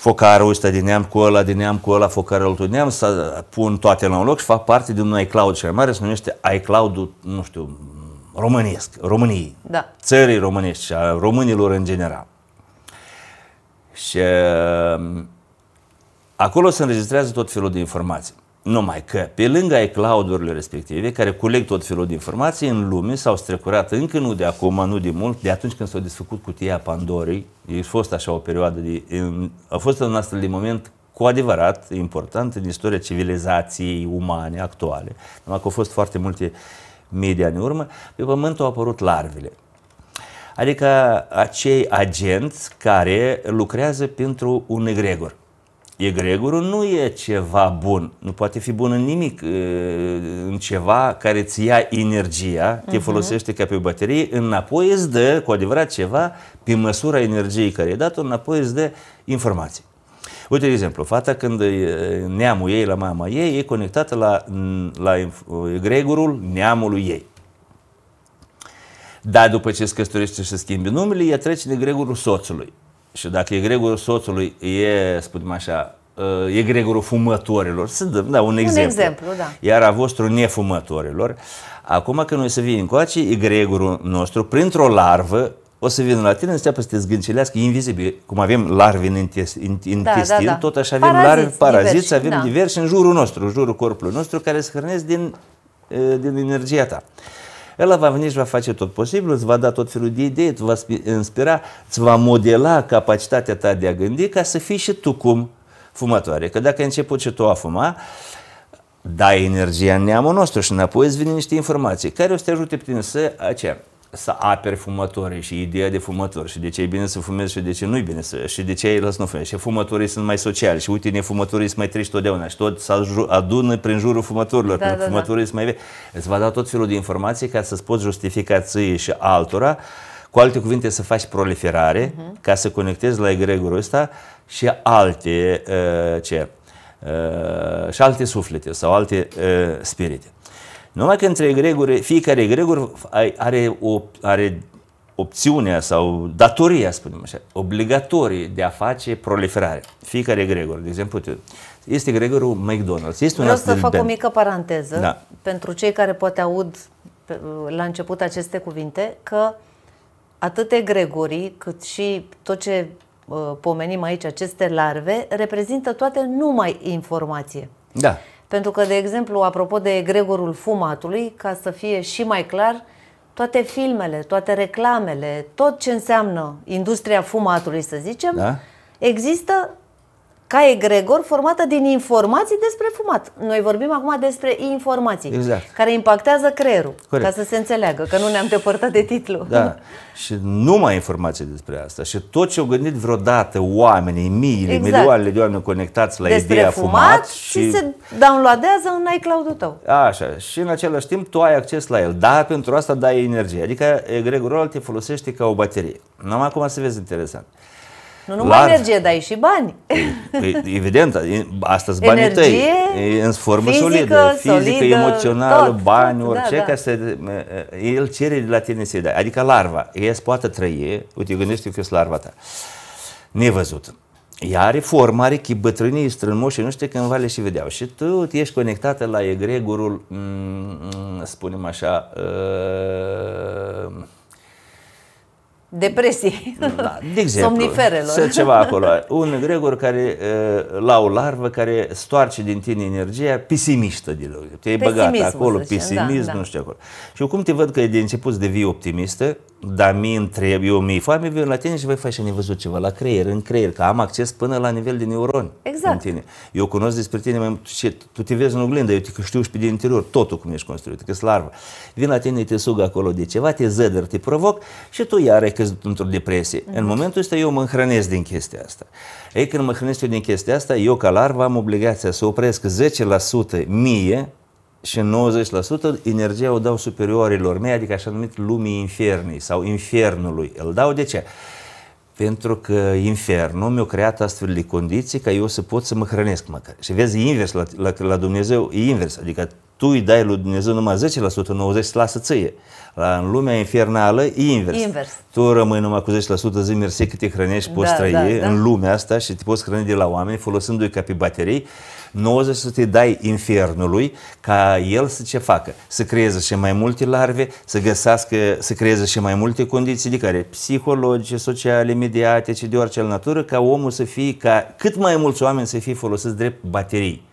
focarul ăsta din neam cu ăla, din neam cu ăla, focarul din neam, să pun toate la un loc și fac parte din un iCloud cel mare, se numește iCloud-ul, nu știu, românesc, României, da. țării românești și a românilor în general. Și uh, acolo se înregistrează tot felul de informații. Numai că, pe lângă icloud respective, care culeg tot felul de informații în lume, s-au strecurat încă nu de acum, nu de mult, de atunci când s au desfăcut cutia Pandorii, a fost așa o perioadă de... A fost un astfel de moment cu adevărat important în istoria civilizației umane actuale, numai că au fost foarte multe media în urmă, pe pământ au apărut larvele. Adică acei agenți care lucrează pentru un egregor. Egregorul nu e ceva bun, nu poate fi bun în nimic, în ceva care îți ia energia, te uh-huh. folosește ca pe o baterie, înapoi îți dă cu adevărat ceva pe măsura energiei care e dată înapoi îți dă informații. Uite, de exemplu, fata când neamul ei la mama ei e conectată la, la egregorul neamului ei. Dar după ce se căsătorește și se schimbe numele, ea trece în egregorul soțului și dacă e Gregorul soțului, e, spunem așa, e Gregorul fumătorilor, să dăm, da, un, un exemplu. exemplu da. Iar a vostru nefumătorilor. Acum când noi să vii încoace, e Gregorul nostru, printr-o larvă, o să vină la tine, înseamnă să te zgâncelească invizibil. Cum avem larve în da, intestin, da, da, da. tot așa avem paraziți, larve, paraziți, diversi, avem da. diversi în jurul nostru, în jurul corpului nostru, care se hrănesc din, din energia ta. El va veni și va face tot posibilul, îți va da tot felul de idei, îți va inspira, îți va modela capacitatea ta de a gândi ca să fii și tu cum fumătoare. Că dacă ai început și tu a fuma, dai energia în neamul nostru și înapoi îți vine niște informații care o să te ajute pe tine să aceea, să aperi fumătorii și ideea de fumători și de ce e bine să fumezi și de ce nu e bine să, și de ce ei lăs nu fumezi. Și fumătorii sunt mai sociali și uite, fumătorii sunt mai triști totdeauna și tot să adună prin jurul fumătorilor, da, da, da, fumătorii da. sunt mai... Îți va da tot felul de informații ca să-ți poți justifica ție și altora cu alte cuvinte, să faci proliferare uh-huh. ca să conectezi la egregorul ăsta și alte uh, ce? Uh, și alte suflete sau alte uh, spirite. Numai că între greguri, fiecare gregor are, o, are opțiunea sau datoria, spunem așa, obligatorie de a face proliferare. Fiecare gregor, de exemplu, este gregorul McDonald's. Este un Vreau să fac band. o mică paranteză da. pentru cei care poate aud la început aceste cuvinte, că atât egregorii cât și tot ce uh, pomenim aici, aceste larve, reprezintă toate numai informație. Da. Pentru că, de exemplu, apropo de Gregorul fumatului, ca să fie și mai clar, toate filmele, toate reclamele, tot ce înseamnă industria fumatului, să zicem, da? există ca egregor formată din informații despre fumat. Noi vorbim acum despre informații exact. care impactează creierul, Corect. ca să se înțeleagă, că nu ne-am depărtat de titlu. Da. Și numai informații despre asta. Și tot ce au gândit vreodată oamenii, miile, exact. milioanele de oameni conectați la despre ideea fumat, fumat și, și se downloadează în iCloud-ul tău. Așa. Și în același timp tu ai acces la el. Da, pentru asta dai energie. Adică egregorul te folosește ca o baterie. Numai acum să vezi interesant. Uh, nu numai larg. energie, dar și bani. E, evident, astăzi banii energie, tăi, în formă fizică, solidă, fizică, solidă, emoțională, tot, bani, tot, orice, da, ca da. să, el cere de la tine să-i dai. Adică larva, ea poate trăi, uite, gândește că larva ta, nevăzută. Ea are formă, are chip, bătrânii, strânmoșii, nu știu cândva le și vedeau. Și tu ești conectată la egregorul, m- mm, m- mm, spunem așa, uh, depresie, da, de exemplu, somniferelor. Să ceva acolo. Un gregor care, la o larvă care stoarce din tine energia pesimistă. De Te-ai băgat acolo, da, pesimism, da, nu știu acolo. Și cum te văd că e de început să devii optimistă, dar mi întreb, eu mi-e foame, vin la tine și voi face și nevăzut ceva, la creier, în creier, că am acces până la nivel de neuroni exact. în tine. Eu cunosc despre tine mai mult, tu te vezi în oglindă, eu te știu și pe din interior, totul cum ești construit, că larvă. Vin la tine, te sug acolo de ceva, te zădăr, te provoc și tu iar ai căzut într-o depresie. Mm-hmm. În mhm. momentul ăsta eu mă hrănesc din chestia asta. Ei, când mă hrănesc eu din chestia asta, eu ca larvă am obligația să opresc 10% mie și 90% energia o dau superiorilor mei, adică așa numit lumii infernii sau infernului. Îl dau de ce? Pentru că infernul mi-a creat astfel de condiții ca eu să pot să mă hrănesc măcar. Și vezi, invers la, la, la Dumnezeu, e invers. Adică tu îi dai lui Dumnezeu numai 10%, 90% lasă ție. La, în lumea infernală e invers. invers. Tu rămâi numai cu 10%, zi mersi că te hrănești, poți da, trăi da, da. în lumea asta și te poți hrăni de la oameni folosindu-i ca pe baterii 90 să te dai infernului ca el să ce facă? Să creeze și mai multe larve, să găsească, să creeze și mai multe condiții de care psihologice, sociale, mediatice, de orice natură, ca omul să fie, ca cât mai mulți oameni să fie folosiți drept baterii.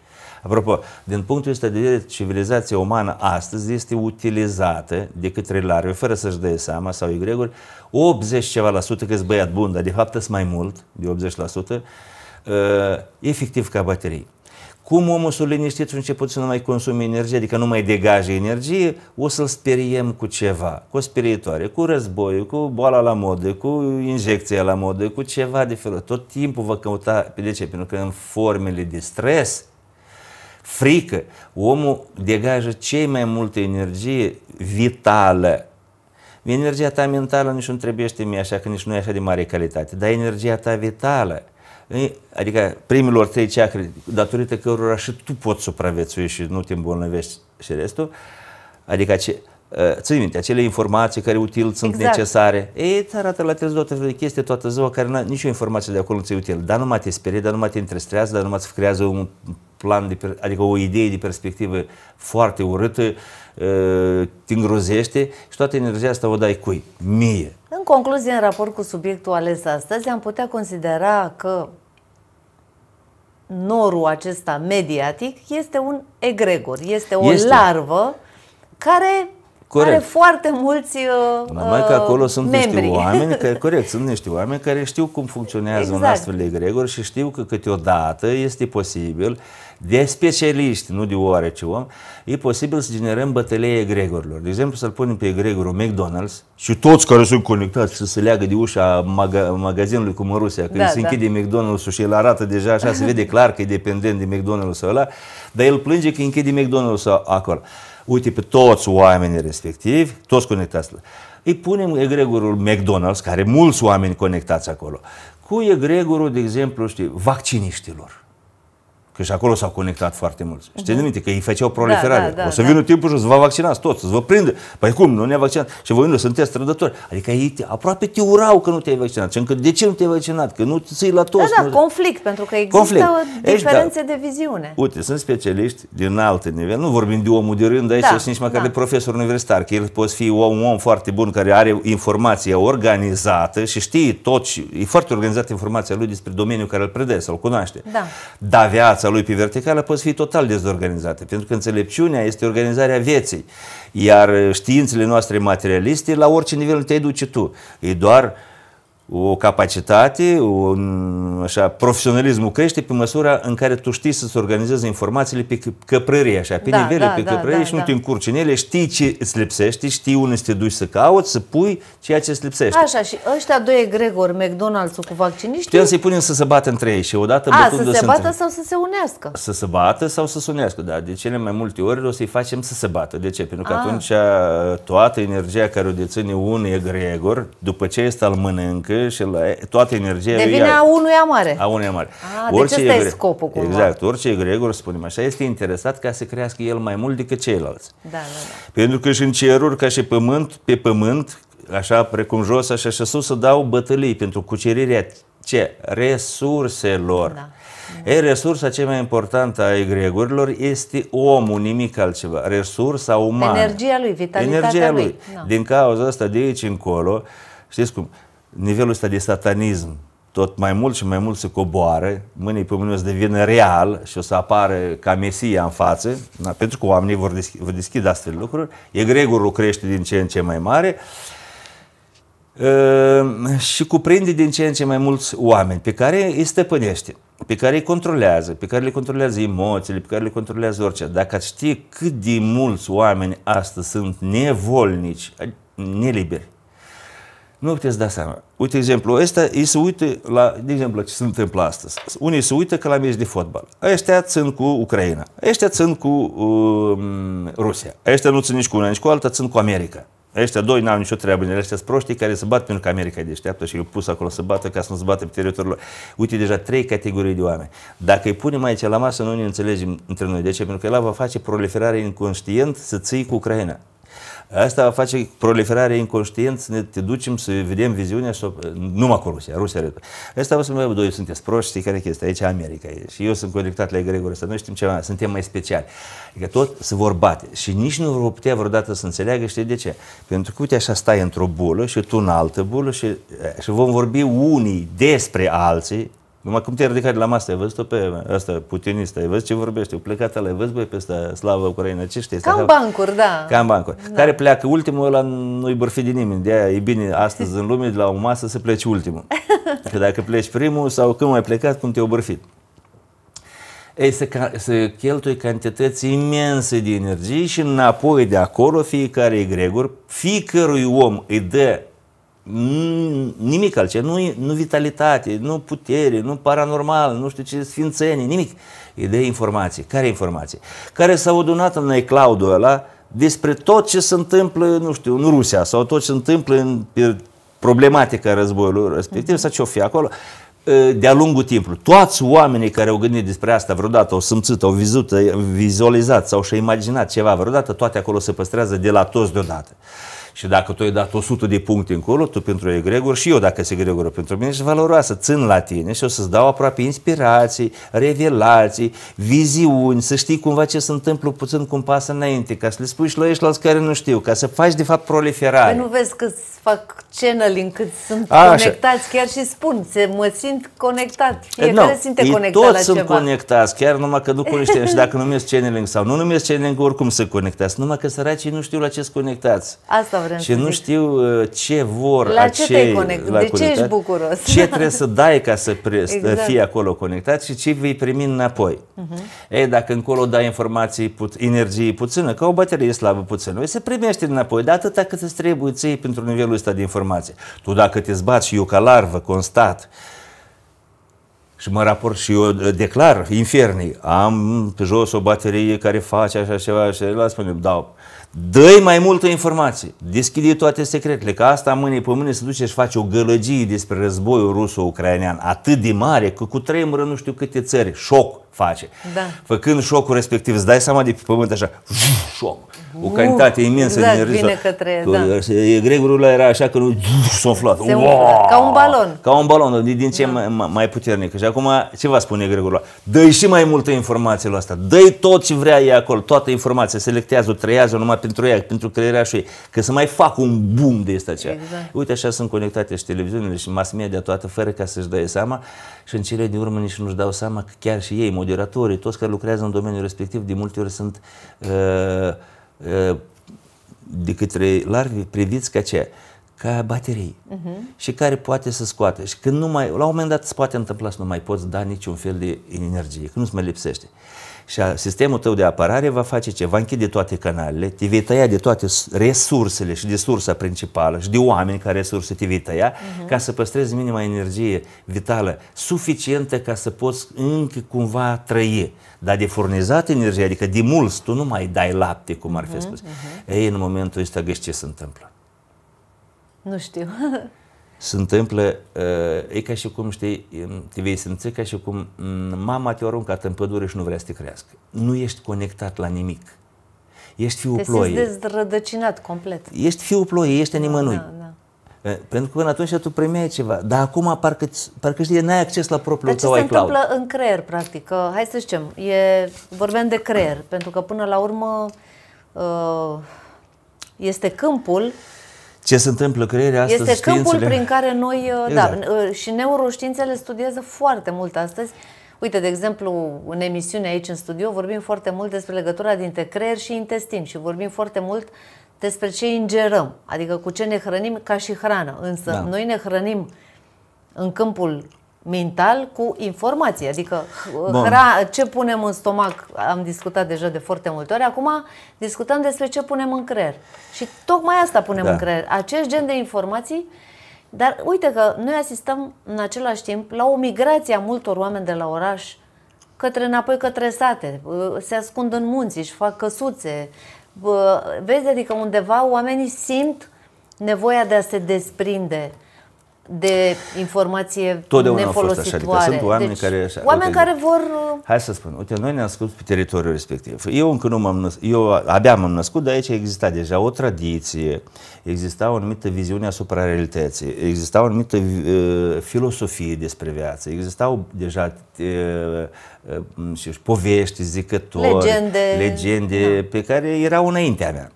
Apropo, din punctul ăsta de vedere, civilizația umană astăzi este utilizată de către larve, fără să-și dea seama sau egregori, 80 ceva la sută, că băiat bun, dar de fapt sunt mai mult, de 80%, la sută, ă, efectiv ca baterii. Cum omul s-a liniștit și început să nu mai consume energie, adică nu mai degaje energie, o să-l speriem cu ceva, cu o sperietoare, cu războiul, cu boala la modă, cu injecția la modă, cu ceva de felul. Tot timpul vă căuta, de ce? Pentru că în formele de stres, frică, omul degajă cei mai multe energie vitală. Energia ta mentală nici nu trebuie mie așa, că nici nu e așa de mare calitate, dar energia ta vitală adică primilor trei ceacre, datorită cărora și tu poți supraviețui și nu te îmbolnăvești și restul, adică ce, ă, Ții minte, acele informații care util sunt exact. necesare. Ei, îți arată la televizor toate de chestii toată ziua care n nicio informație de acolo nu ți util. Dar numai te sperie, dar numai te întrestrează, dar numai îți creează un plan, de, adică o idee de perspectivă foarte urâtă, ă, te îngrozește și toată energia asta o dai cui? Mie. În concluzie, în raport cu subiectul ales astăzi, am putea considera că norul acesta mediatic este un egregor, este o este. larvă care corect. are foarte mulți uh, Numai că acolo sunt uh, membri. niște oameni, care, corect, sunt niște oameni care știu cum funcționează exact. un astfel de egregor și știu că câteodată este posibil uh, de specialiști, nu de oarece om, e posibil să generăm bătălie egregorilor. De exemplu, să-l punem pe egregorul McDonald's și toți care sunt conectați să se leagă de ușa maga- magazinului cu în Rusia, că da, se da. închide mcdonalds și el arată deja așa, se vede clar că e dependent de McDonald's-ul ăla, dar el plânge că închide mcdonalds acolo. Uite pe toți oamenii respectivi, toți conectați îi punem egregorul McDonald's, care mulți oameni conectați acolo, cu egregorul, de exemplu, știi, vacciniștilor. Că și acolo s-au conectat foarte mulți. Uh-huh. Știți da. minte că ei făceau da, proliferare. Da, da, da, o să vină da. timpul și o să vă vaccinați toți, o să vă prindă. Păi cum, nu ne-a vaccinat? Și voi nu sunteți trădători. Adică ei te, aproape te urau că nu te-ai vaccinat. Și încă de ce nu te-ai vaccinat? Că nu ți la toți. Da, da, nu... conflict, pentru că există conflict. diferențe Ești, da. de viziune. Uite, sunt specialiști din alte nivel. Nu vorbim de omul de rând aici, da, nici măcar da. de profesor universitar, că el poate fi un om foarte bun care are informația organizată și știe tot și e foarte organizată informația lui despre domeniul care îl predă, sau cunoaște. Da. Dar viața lui pe verticală pot fi total dezorganizate, pentru că înțelepciunea este organizarea vieții, iar științele noastre materialiste, la orice nivel te duci tu, e doar uh, o capacitate, un așa, profesionalismul crește pe măsura în care tu știi să-ți organizezi informațiile pe căprărie, așa, pe da, nivele, da, pe da, căprărie da, și da. nu te încurci în ele, știi ce îți lipsește, știi unde să te duci să cauți, să pui ceea ce îți lipsește. Așa, și ăștia doi egregori, mcdonalds cu vacciniști. Putem să-i punem să se bată între ei și odată... A, să se bată sau să se unească. Să se bată sau să se unească, da. De cele mai multe ori o să-i facem să se bată. De ce? Pentru că A. atunci toată energia care o deține un egregor, după ce este al mănâncă, și la, toată energia Devine ea, a unuia mare. A unuia mare. A, deci orice deci e scopul cumva. Exact. Orice egregor, spunem așa, este interesat ca să crească el mai mult decât ceilalți. Da, da, da. Pentru că și în ceruri, ca și pământ, pe pământ, așa precum jos, așa și sus, să dau bătălii pentru cucerirea ce? Resurselor. Da. E, resursa cea mai importantă a egregorilor este omul, nimic altceva. Resursa umană. Energia lui, vitalitatea Energia lui. lui. Da. Din cauza asta, de aici încolo, știți cum, nivelul ăsta de satanism tot mai mult și mai mult se coboare, mâinii pe mâine o să devină real și o să apare ca Mesia în față, da? pentru că oamenii vor deschide, vor deschide astfel lucruri, egregorul crește din ce în ce mai mare e, ehm, și cuprinde din ce în ce mai mulți oameni pe care îi stăpânește, pe care îi controlează, pe care le controlează emoțiile, pe care le controlează orice. Dacă ați ști cât de mulți oameni astăzi sunt nevolnici, neliberi, nu puteți da seama. Uite, exemplu ăsta, ei se uită la, de exemplu, ce se întâmplă astăzi. Unii se uită că la meci de fotbal. Ăștia țin cu Ucraina. Ăștia țin cu um, Rusia. Ăștia nu țin nici cu una, nici cu alta, țin cu America. Ăștia doi n-au nicio treabă, ăștia sunt proștii care se bat pentru că America e deșteaptă și le pus acolo să bată ca să nu se bată pe teritoriul lor. Uite, deja trei categorii de oameni. Dacă îi punem aici la masă, nu ne înțelegem între noi. De ce? Pentru că el va face proliferare inconștient să ții cu Ucraina. Asta va face proliferare inconștient, să ne te ducem să vedem viziunea și numai cu Rusia, Rusia. Asta vă să doi sunteți proști, știi care chestia, aici America e. Și eu sunt conectat la Egregor ăsta, noi știm ceva, suntem mai speciali. Adică tot se vor bate și nici nu vor putea vreodată să înțeleagă, știi de ce? Pentru că uite așa stai într-o bulă și tu în altă bulă și, și vom vorbi unii despre alții, numai cum te ridicai ridicat la masă, ai văzut-o pe asta, putinist, ai văzut ce vorbește, ai plecat ăla, ai văzut băi pe asta, slavă Ucraina, ce știi? Cam bancuri, da. Cam bancuri. Da. Care pleacă ultimul ăla nu-i bărfi de nimeni, de aia e bine astăzi în lume de la o masă să pleci ultimul. Că dacă pleci primul sau când ai plecat, cum te-au bărfit. Ei, să, să cheltui cantități imense de energie și înapoi de acolo fiecare egregor, fiecărui om îi dă nimic altceva, nu, nu vitalitate, nu putere, nu paranormal, nu știu ce, sfințenie, nimic. E de informație. Care informație? Care s-au adunat în eclaudul ăla despre tot ce se întâmplă, nu știu, în Rusia sau tot ce se întâmplă în problematica războiului respectiv sau ce-o fi acolo ă, de-a lungul timpului. Toți oamenii care au gândit despre asta vreodată, au simțit, au vizut, vizualizat sau și-au imaginat ceva vreodată, toate acolo se păstrează de la toți deodată. Și dacă tu ai dat 100 de puncte încolo, tu pentru egregor și eu dacă se egregor pentru mine, ești valoroasă, țin la tine și o să-ți dau aproape inspirații, revelații, viziuni, să știi cumva ce se întâmplă puțin cum pasă înainte, ca să le spui și la ei la care nu știu, ca să faci de fapt proliferare. Păi nu vezi că fac channeling, cât sunt A, conectați, chiar și spun, se, mă simt conectat, fiecare no, simte conectat toți la sunt ceva. conectați, chiar numai că nu cunoștem și dacă numesc channeling sau nu numesc channeling, oricum se conectați, numai că săracii nu știu la ce sunt conectați. Asta vrem și să nu zic. știu uh, ce vor la acei... Ce te la de conectat, ce ești bucuros? Ce trebuie să dai ca să exact. fii acolo conectat și ce vei primi înapoi. Uh-huh. Ei, dacă încolo dai informații, put- energie puțină, ca o baterie slabă puțină, se primește înapoi, dar atâta cât îți trebuie ție pentru nivelul ăsta de informație. Tu dacă te zbați, eu ca larvă constat, și mă raport și eu uh, declar infernii, am pe jos o baterie care face așa ceva și el spune, dau dă mai multă informație, deschide toate secretele, că asta mâine pe mâine se duce și face o gălăgie despre războiul ruso-ucrainean atât de mare că cu tremură nu știu câte țări, șoc, face. Da. Făcând șocul respectiv, îți dai seama de pe pământ așa, șoc, o cantitate imensă exact, de energie. Vine da. Egregorul era așa că nu s-a umflat. Se umflă, ca un balon. Ca un balon, din ce da. mai, mai puternic. Și acum, ce va spune egregorul dă și mai multă informație la asta. dă tot ce vrea e acolo, toată informația, selectează-o, trăiază numai pentru ea, pentru creierea și ei. Că să mai fac un boom de asta aceea. Exact. Uite așa sunt conectate și televiziunile și mass media toată, fără ca să-și dea seama și în cele din urmă nici nu-și dau seama că chiar și ei, moderatorii, toți care lucrează în domeniul respectiv, de multe ori sunt uh, uh, de către larvi priviți ca ce? Ca baterii. Uh-huh. Și care poate să scoate. Și când nu mai, la un moment dat se poate întâmpla să nu mai poți da niciun fel de energie, că nu-ți mai lipsește. Uh, și sistemul tău de apărare va face ce? Va închide toate canalele, te vei tăia de toate resursele și de sursa principală și de oameni care resurse te vei tăia uh-huh. ca să păstrezi minima energie vitală suficientă ca să poți încă cumva trăi. Dar de furnizat energie, adică de mulți, tu nu mai dai lapte, cum ar fi mhm, spus. Uh-huh. Ei, în momentul ăsta, găsi ce se întâmplă. Nu știu. se întâmplă, uh, e ca și cum, știi, te vei simți ca și cum mm, mama te-a aruncat în pădure și nu vrea să te crească. Nu ești conectat la nimic. Ești fiul te ploii. Te dezrădăcinat complet. Ești fiul ploii, ești da, nimănui. Da, da. Uh, pentru că până atunci tu primeai ceva, dar acum parcă, parcă știi, n-ai acces la propriul tău iCloud. ce se întâmplă în creier, practic? Că, hai să zicem, e, vorbeam de creier, pentru că până la urmă uh, este câmpul ce se întâmplă creierea astăzi, Este științele... prin care noi, uh, da, exact. da, și neuroștiințele studiază foarte mult astăzi. Uite, de exemplu, în emisiune aici în studio vorbim foarte mult despre legătura dintre creier și intestin și vorbim foarte mult despre ce ingerăm, adică cu ce ne hrănim ca și hrană. Însă da. noi ne hrănim în câmpul mental cu informații, Adică hra, uh, ce punem în stomac, am discutat deja de foarte multe ori, acum discutăm despre ce punem în creier. Și tocmai asta punem da. în creier, acest gen de informații. Dar uite că noi asistăm în același timp la o migrație a multor oameni de la oraș către înapoi, către sate, uh, se ascund în munți, își fac căsuțe. Uh, vezi, adică undeva oamenii simt nevoia de a se desprinde de informație Totdeauna nefolositoare. Totdeauna a fost așa, adică sunt oameni deci, care... Așa, oameni uite, care vor... Hai să spun, uite, noi ne-am născut pe teritoriul respectiv. Eu încă nu m-am născut, eu abia m-am născut, dar aici exista deja o tradiție, exista o anumită viziune asupra realității, exista o anumită uh, filosofie despre viață, existau deja uh, uh, povești, zicători, legende, legende da. pe care erau înaintea mea.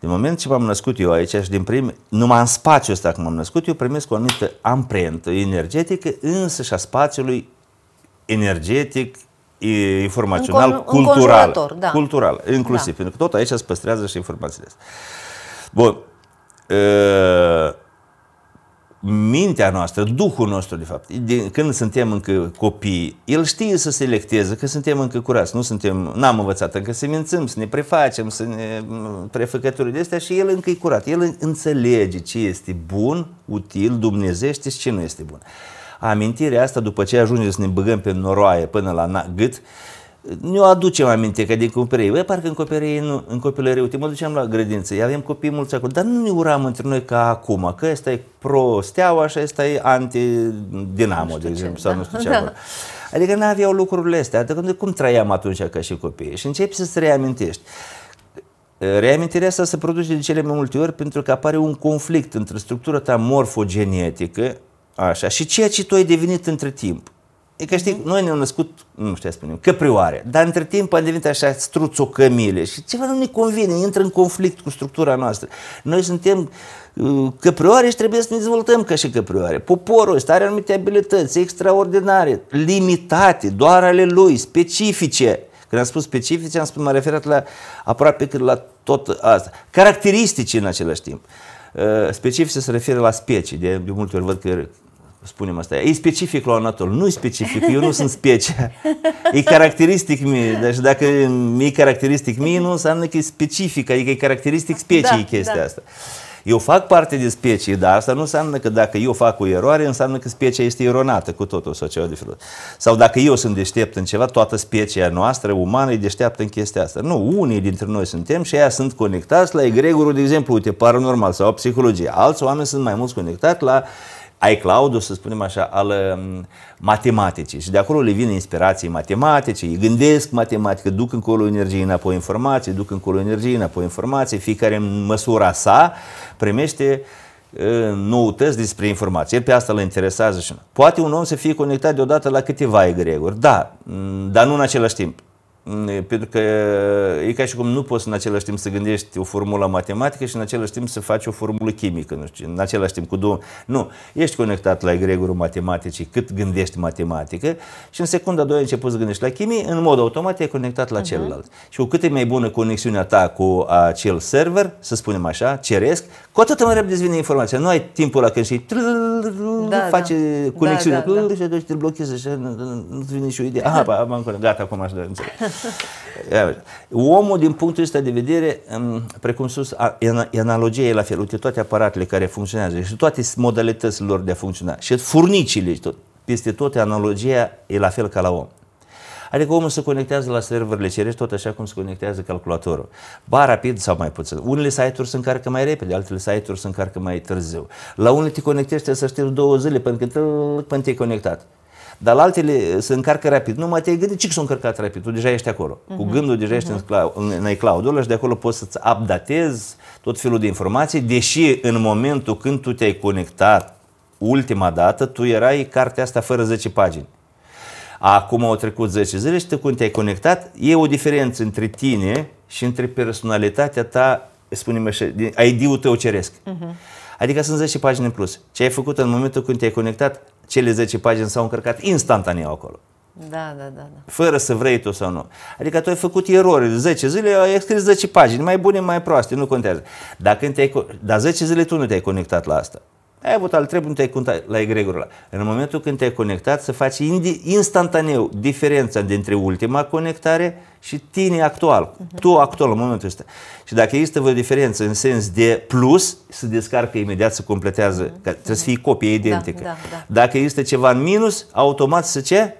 Din moment ce m-am născut eu aici și din prim, numai în spațiul ăsta când m-am născut, eu primesc o anumită amprentă energetică însă și a spațiului energetic, informațional, Încon- da. cultural. Da. Cultural, inclusiv, da. pentru că tot aici se păstrează și informațiile astea. Bun. Uh, mintea noastră, Duhul nostru, de fapt, de, când suntem încă copii, el știe să selecteze că suntem încă curați, nu suntem, n-am învățat încă să mințăm, să ne prefacem, să ne prefăcături de astea și el încă e curat. El înțelege ce este bun, util, dumnezește și ce nu este bun. Amintirea asta, după ce ajungem să ne băgăm pe noroaie până la gât, ne-o aducem aminte că din copilărie. Băi, parcă în copilărie, nu, în copilărie, uite, mă duceam la grădință, avem copii mulți acolo, dar nu ne uram între noi ca acum, că ăsta e pro steaua și ăsta e anti-dinamo, de exemplu, ce, sau da. nu știu ce. Da. Adică nu aveau lucrurile astea, adică cum trăiam atunci ca și copii și începi să-ți reamintești. Reamintirea asta se produce de cele mai multe ori pentru că apare un conflict între structura ta morfogenetică așa, și ceea ce tu ai devenit între timp. E că știi, noi ne-am născut, nu știu să spunem, căprioare, dar între timp am devenit așa struțocămile și ceva nu ne convine, intră în conflict cu structura noastră. Noi suntem uh, căprioare și trebuie să ne dezvoltăm ca și căprioare. Poporul ăsta are anumite abilități extraordinare, limitate, doar ale lui, specifice. Când am spus specifice, am spus, m-am referat la aproape cât la tot asta. Caracteristici în același timp. Uh, specifice se referă la specii, de, de multe ori văd că spunem asta, e specific la Anatol, nu e specific, eu nu sunt specie. E caracteristic mie, deci dacă e caracteristic mie, nu înseamnă că e specific, adică e caracteristic da, speciei da, chestia da. asta. Eu fac parte de specie, dar asta nu înseamnă că dacă eu fac o eroare, înseamnă că specia este eronată cu totul sau ceva de felul. Sau dacă eu sunt deștept în ceva, toată specia noastră umană e deșteaptă în chestia asta. Nu, unii dintre noi suntem și aia sunt conectați la egregorul, de exemplu, uite, paranormal sau psihologie. Alți oameni sunt mai mulți conectați la uh, iCloud-ul, să spunem așa, al um, matematicii. Și de acolo le vin inspirații matematice, îi gândesc matematică, duc încolo energie înapoi informații, duc încolo energie înapoi informații, fiecare în măsura sa primește uh, noutăți despre informație. El pe asta îl interesează și nu. Poate un om să fie conectat deodată la câteva egregori, da, mm, dar nu în același timp. Mm, pentru că e ca și cum nu poți în același timp să gândești o formulă matematică și în același timp să faci o formulă chimică, nu știu, în același timp cu două. Nu, ești conectat la egregorul matematicii cât gândești matematică și în secunda a doua începi să gândești la chimie, în mod automat e conectat la uh-huh. Și cu cât e mai bună conexiunea ta cu acel server, să spunem așa, ceresc, cu atât mai repede vine informația. Nu ai timpul la când și da, da, face da. conexiune da, da, da. și te blochezi și nu-ți vine nicio idee. Aha, am gata, acum aș da, înțeleg. Omul, din punctul ăsta de vedere, precum sus, e e la fel. Uite, toate aparatele care funcționează și toate modalitățile lor de a funcționa și furnicile și tot, peste tot, analogia e la fel ca la om. Adică omul se conectează la serverele cerești tot așa cum se conectează calculatorul. Ba rapid sau mai puțin. Unele site-uri se încarcă mai repede, altele site-uri se încarcă mai târziu. La unele te conectești să știi, două zile pentru că până te-ai conectat. Dar la altele eh, se încarcă rapid. Nu mai te-ai gândit ce s-a încărcat rapid, tu deja ești acolo. Uh-huh. Cu mhm. gândul deja ești uh-huh. în, mhm. cloud, în cloud-ul și de acolo poți să-ți updatezi tot felul de informații, deși în momentul când tu te-ai conectat ultima dată, tu erai cartea asta fără 10 pagini. Acum au trecut 10 zile și când te-ai conectat, e o diferență între tine și între personalitatea ta, spunem așa, ID-ul tău ceresc. Uh-huh. Adică sunt 10 pagini în plus. Ce ai făcut în momentul când te-ai conectat, cele 10 pagini s-au încărcat instantaneu acolo. Da, da, da, da. Fără să vrei tu sau nu. Adică tu ai făcut erori 10 zile, ai scris 10 pagini, mai bune, mai proaste, nu contează. Dar, când te-ai, dar 10 zile tu nu te-ai conectat la asta. Ai avut al trebuie, nu te-ai contat la egregorul ăla. În momentul când te-ai conectat, să faci instantaneu diferența dintre ultima conectare și tine actual. Uh-huh. Tu actual în momentul ăsta. Și dacă există o diferență în sens de plus, se descarcă imediat, se completează. Uh-huh. Că trebuie să fie copie da, identică. Da, da, da. Dacă există ceva în minus, automat să ce?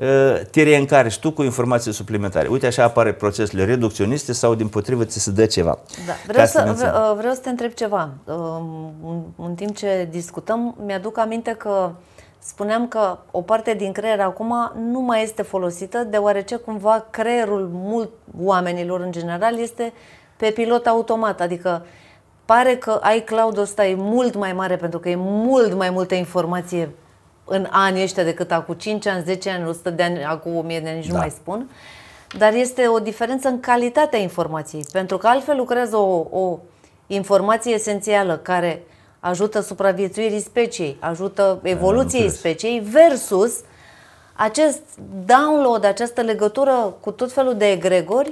Eh, te reîncarci tu cu informații suplimentare. Uite așa apare procesele reducționiste sau din potrivă ți se dă ceva. Da. Vreau, să, să vreau, eh, vreau să te întreb ceva. Eh, în timp ce discutăm, mi-aduc aminte că spuneam că o parte din creier acum nu mai este folosită deoarece cumva creierul mult oamenilor în general este pe pilot automat, adică pare că iCloud-ul ăsta e mult mai mare pentru că e mult mai multă informație în anii ăștia decât acum 5 ani, 10 ani, 100 de ani, acum 1000 de ani, nici da. nu mai spun. Dar este o diferență în calitatea informației, pentru că altfel lucrează o, o informație esențială care ajută supraviețuirii speciei, ajută evoluției da, speciei versus acest download, această legătură cu tot felul de egregori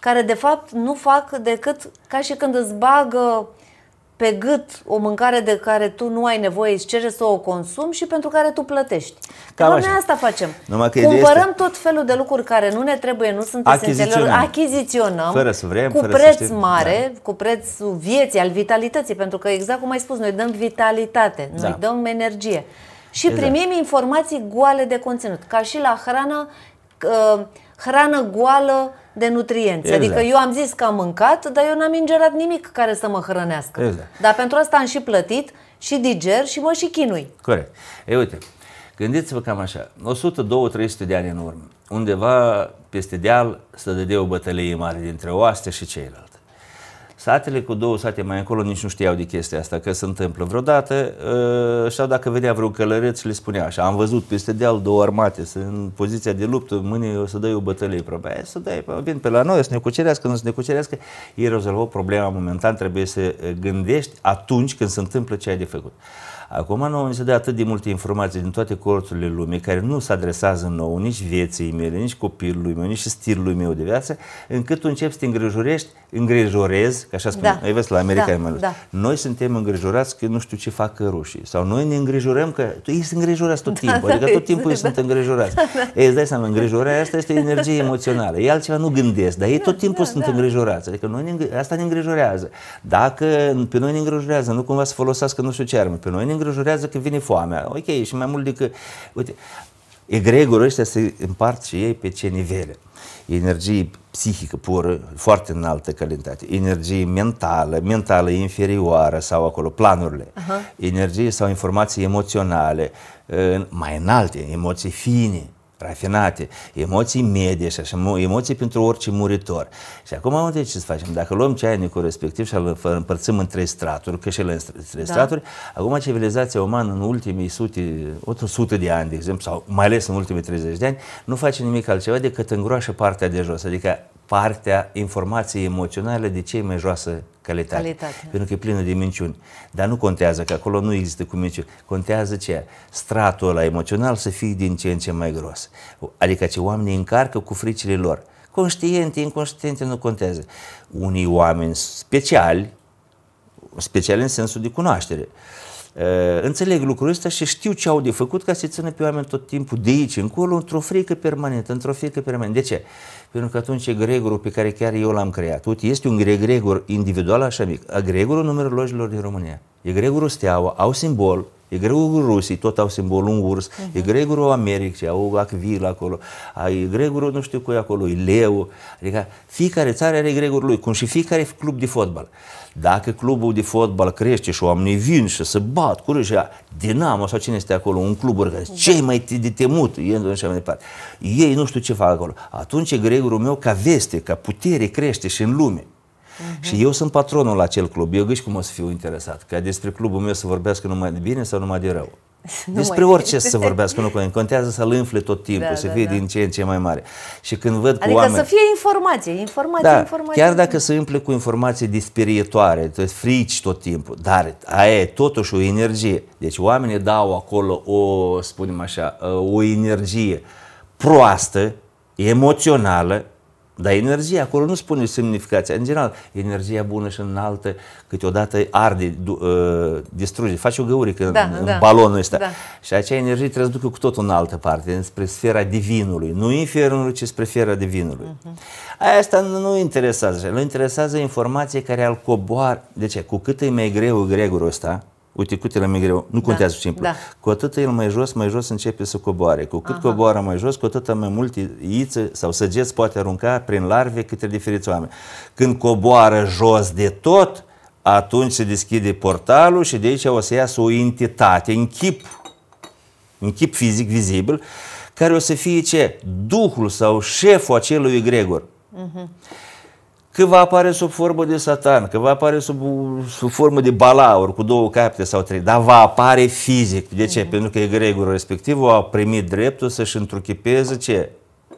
care de fapt nu fac decât ca și când îți bagă pe gât o mâncare de care tu nu ai nevoie, îți cere să o consumi și pentru care tu plătești. Cam noi asta facem. Numai că Cumpărăm este... tot felul de lucruri care nu ne trebuie, nu sunt esențiale, achiziționăm fără să vrem, cu fără preț să știm. mare, da. cu prețul vieții, al vitalității, pentru că exact cum ai spus, noi dăm vitalitate, da. noi dăm energie și exact. primim informații goale de conținut, ca și la hrană, hrană goală de nutrienți. Exact. Adică eu am zis că am mâncat, dar eu n-am ingerat nimic care să mă hrănească. Exact. Dar pentru asta am și plătit, și diger, și mă și chinui. Corect. Ei, uite, gândiți-vă cam așa, 100 200 300 de ani în urmă, undeva peste deal să dădea o bătălie mare dintre oaste și ceilalți. Satele cu două sate mai încolo nici nu știau de chestia asta, că se întâmplă vreodată uh, ă, sau dacă vedea vreo călăreț le spunea așa, am văzut peste deal două armate, sunt în poziția de luptă, mâine o să dai o bătălie, probabil, să dai, vin pe la noi, o să ne cucerească, nu să ne cucerească, ei rezolvă problema momentan, trebuie să ă, gândești atunci când se întâmplă ce ai de făcut. Acum nouă ni se dă atât de multe informații din toate colțurile lumii care nu se adresează nouă nici vieții mele, nici copilului meu, nici stilului meu de viață, încât tu începi să te îngrijorești, îngrijorezi, Că așa spun, da. văzut, la America da, e mai mult. Da. Noi suntem îngrijorați că nu știu ce fac rușii. Sau noi ne îngrijorăm că ei sunt îngrijorați tot da, timpul. Da, adică tot timpul da, ei sunt îngrijorați. Da, da. Ei, îți dai seama, îngrijorarea asta este energie emoțională. Ei altceva nu gândesc, dar ei da, tot timpul da, sunt da. îngrijorați. Adică noi ne, asta ne îngrijorează. Dacă pe noi ne îngrijorează, nu cumva să folosească nu știu ce armă. Pe noi ne îngrijorează că vine foamea. Ok, și mai mult decât... Uite, egregorul ăștia se împart și ei pe ce nivele energie psihică pură, foarte înaltă calitate, energie mentală, mentală inferioară sau acolo, planurile, uh-huh. energie sau informații emoționale, mai înalte, emoții fine, rafinate, emoții medie și așa, emoții pentru orice muritor. Și acum unde ce să facem? Dacă luăm ceainicul respectiv și îl împărțim în trei straturi, că și ele în trei da. straturi, acum civilizația umană în ultimii sute, 100 de ani, de exemplu, sau mai ales în ultimii 30 de ani, nu face nimic altceva decât îngroașă partea de jos, adică partea informației emoționale de cei mai joasă calitate, calitate. Pentru că e plină de minciuni. Dar nu contează, că acolo nu există cu minciuni. Contează ce? Stratul ăla emoțional să fie din ce în ce mai gros. Adică ce oamenii încarcă cu fricile lor. Conștiente, inconștiente, nu contează. Unii oameni speciali, speciali în sensul de cunoaștere, ă, înțeleg lucrul ăsta și știu ce au de făcut ca să țină pe oameni tot timpul de aici încolo într-o frică permanentă, într-o frică permanentă. De ce? Pentru că atunci egregorul pe care chiar eu l-am creat, uite, este un egregor individual așa mic, egregorul numerologilor din România, egregorul steaua, au simbol, E greu cu rusii, tot au simbolul un urs. Uh-huh. E mhm. greu cu Americii, au acvil acolo. Ai greu cu, nu știu cui acolo, e leu. Adică fiecare țară are gregorul lui, cum și fiecare club de fotbal. Dacă clubul de fotbal crește și oamenii vin și se bat cu râșia, Dinamo sau cine este acolo, un club organizat, da. cei mai de temut, e mai departe. Ei nu știu ce fac acolo. Atunci gregorul meu ca veste, ca putere crește și în lume. Uh-huh. Și eu sunt patronul la acel club. Eu gâși cum o să fiu interesat. Ca despre clubul meu să vorbească numai de bine sau numai de rău. Nu despre orice să vorbească, nu contează să-l înfle tot timpul, da, să da, fie da, din ce în ce mai mare. Și când văd adică cu oameni... să fie informație, informație, da, informație. Chiar dacă se umple cu informație disperietoare, frici tot timpul, dar aia e totuși o energie. Deci oamenii dau acolo o, spunem așa, o energie proastă, emoțională, dar energia, acolo nu spune semnificația. În general, energia bună și înaltă, câteodată arde, ă, distruge, face o găurică da, în, da. în balonul ăsta. Da. Și acea energie trebuie să ducă cu totul în altă parte, spre sfera divinului. Nu infernului, ci spre sfera divinului. Uh-huh. asta nu interesează. Nu interesează informație care al coboară. De ce? Cu cât e mai greu gregorul ăsta, uite tine mai greu, nu da, contează da. simplu. Da. Cu atât el mai jos, mai jos începe să coboare. Cu cât Aha. coboară mai jos, cu atât mai mult iță sau săgeți poate arunca prin larve către diferiți oameni. Când coboară jos de tot, atunci se deschide portalul și de aici o să iasă o entitate în chip, în chip fizic vizibil, care o să fie ce? Duhul sau șeful acelui gregor. Uh-huh că va apare sub formă de satan, că va apare sub, sub formă de balaur cu două capete sau trei, dar va apare fizic. De ce? Mm-hmm. Pentru că egregorul respectiv a primit dreptul să-și întruchipeze ce?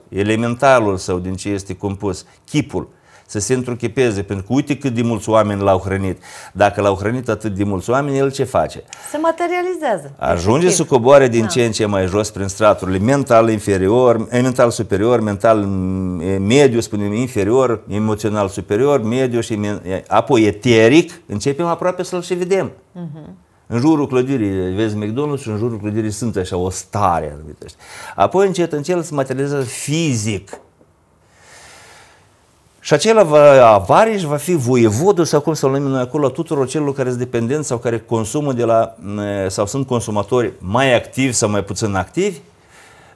Elementalul său din ce este compus, chipul să se întruchipeze, pentru că uite cât de mulți oameni l-au hrănit. Dacă l-au hrănit atât de mulți oameni, el ce face? Se materializează. Ajunge efectiv. să coboare din da. ce în ce mai jos prin straturile mental inferior, eh, mental superior, mental mm, mediu, spunem inferior, emoțional superior, mediu și apoi eteric, începem aproape să-l și vedem. Uh-huh. În jurul clădirii, vezi McDonald's și în jurul clădirii sunt așa o stare. Apoi încet încet se materializează fizic. Și acela avariș va fi voievodul sau cum să-l numim noi acolo tuturor celor care sunt dependenți sau care consumă de la, sau sunt consumatori mai activi sau mai puțin activi,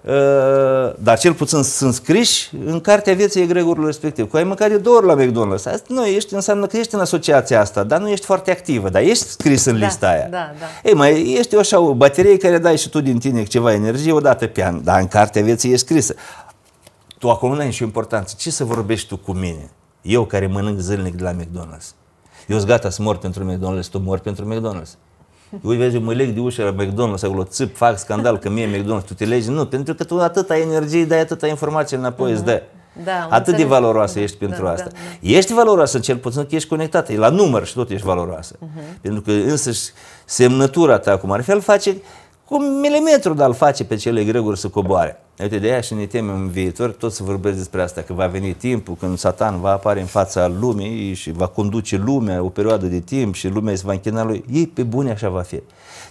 ă, dar cel puțin sunt scriși în cartea vieții egregorului respectiv. Că ai mâncat de două ori la McDonald's. Asta nu ești, înseamnă că ești în asociația asta, dar nu ești foarte activă, dar ești scris în da, lista aia. Da, da. Ei, mai ești o, așa, o baterie care dai și tu din tine ceva energie odată pe an, dar în cartea vieții e scrisă. Tu acum nu ai nicio importanță. Ce să vorbești tu cu mine? Eu care mănânc zilnic de la McDonald's. Eu sunt gata să mor pentru McDonald's, tu mor pentru McDonald's. Eu vezi, eu mă leg de ușa la McDonald's, acolo țip, fac scandal că mie McDonald's, tu te legi? Nu, pentru că tu atâta energie dai, atâta informație înapoi uh-huh. îți dă. Da, da Atât de valoroasă ești da, pentru da, asta. Da, da. Ești valoroasă cel puțin că ești conectată. La număr și tot ești valoroasă. Uh-huh. Pentru că însăși semnătura ta, cum ar fi, face cu un milimetru, de îl face pe cele greguri să coboare. Uite, de aia și ne temem în viitor, tot să vorbesc despre asta, că va veni timpul când Satan va apare în fața lumii și va conduce lumea o perioadă de timp și lumea se va închina lui. Ei, pe bune, așa va fi.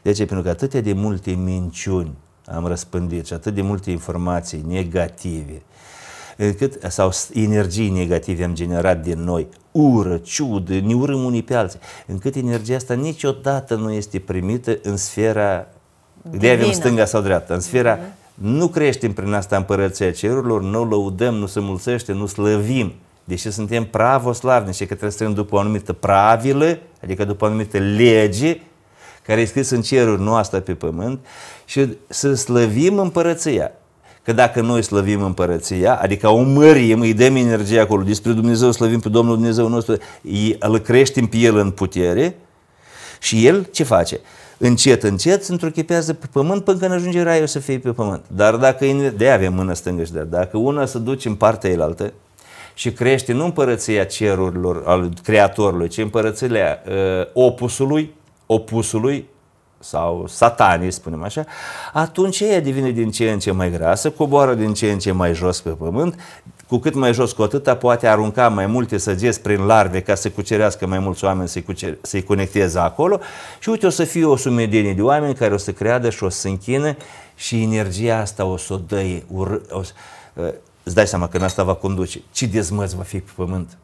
De ce? Pentru că atât de multe minciuni am răspândit și atât de multe informații negative, cât, sau energii negative am generat din noi, ură, ciudă, ne urâm unii pe alții, încât energia asta niciodată nu este primită în sfera de avem stânga sau dreapta. În sfera, Divină. nu creștem prin asta împărăția cerurilor, nu lăudăm, nu se mulțește, nu slăvim. Deși suntem pravoslavnici și că trebuie să trăim după o anumită pravilă, adică după o anumită lege, care e scris în ceruri, nu asta pe pământ, și să slăvim împărăția. Că dacă noi slăvim împărăția, adică o mărim, îi dăm energia acolo, despre Dumnezeu slăvim pe Domnul Dumnezeu nostru, îl creștem pe El în putere și El ce face? încet, încet se întruchipează pe pământ până când ajunge raiul să fie pe pământ. Dar dacă de avem mână stângă și de dacă una se duce în partea elaltă și crește nu împărăția cerurilor al Creatorului, ci împărăția uh, opusului, opusului sau satanii, spunem așa, atunci ea devine din ce în ce mai grasă, coboară din ce în ce mai jos pe pământ, cu cât mai jos, cu atâta poate arunca mai multe săgeți prin larve ca să cucerească mai mulți oameni, să-i, cucer- să conecteze acolo și uite, o să fie o sumedenie de oameni care o să creadă și o să închină și energia asta o să o dăie. Ur- o uh, îți dai seama că în asta va conduce. Ce dezmăț va fi pe pământ?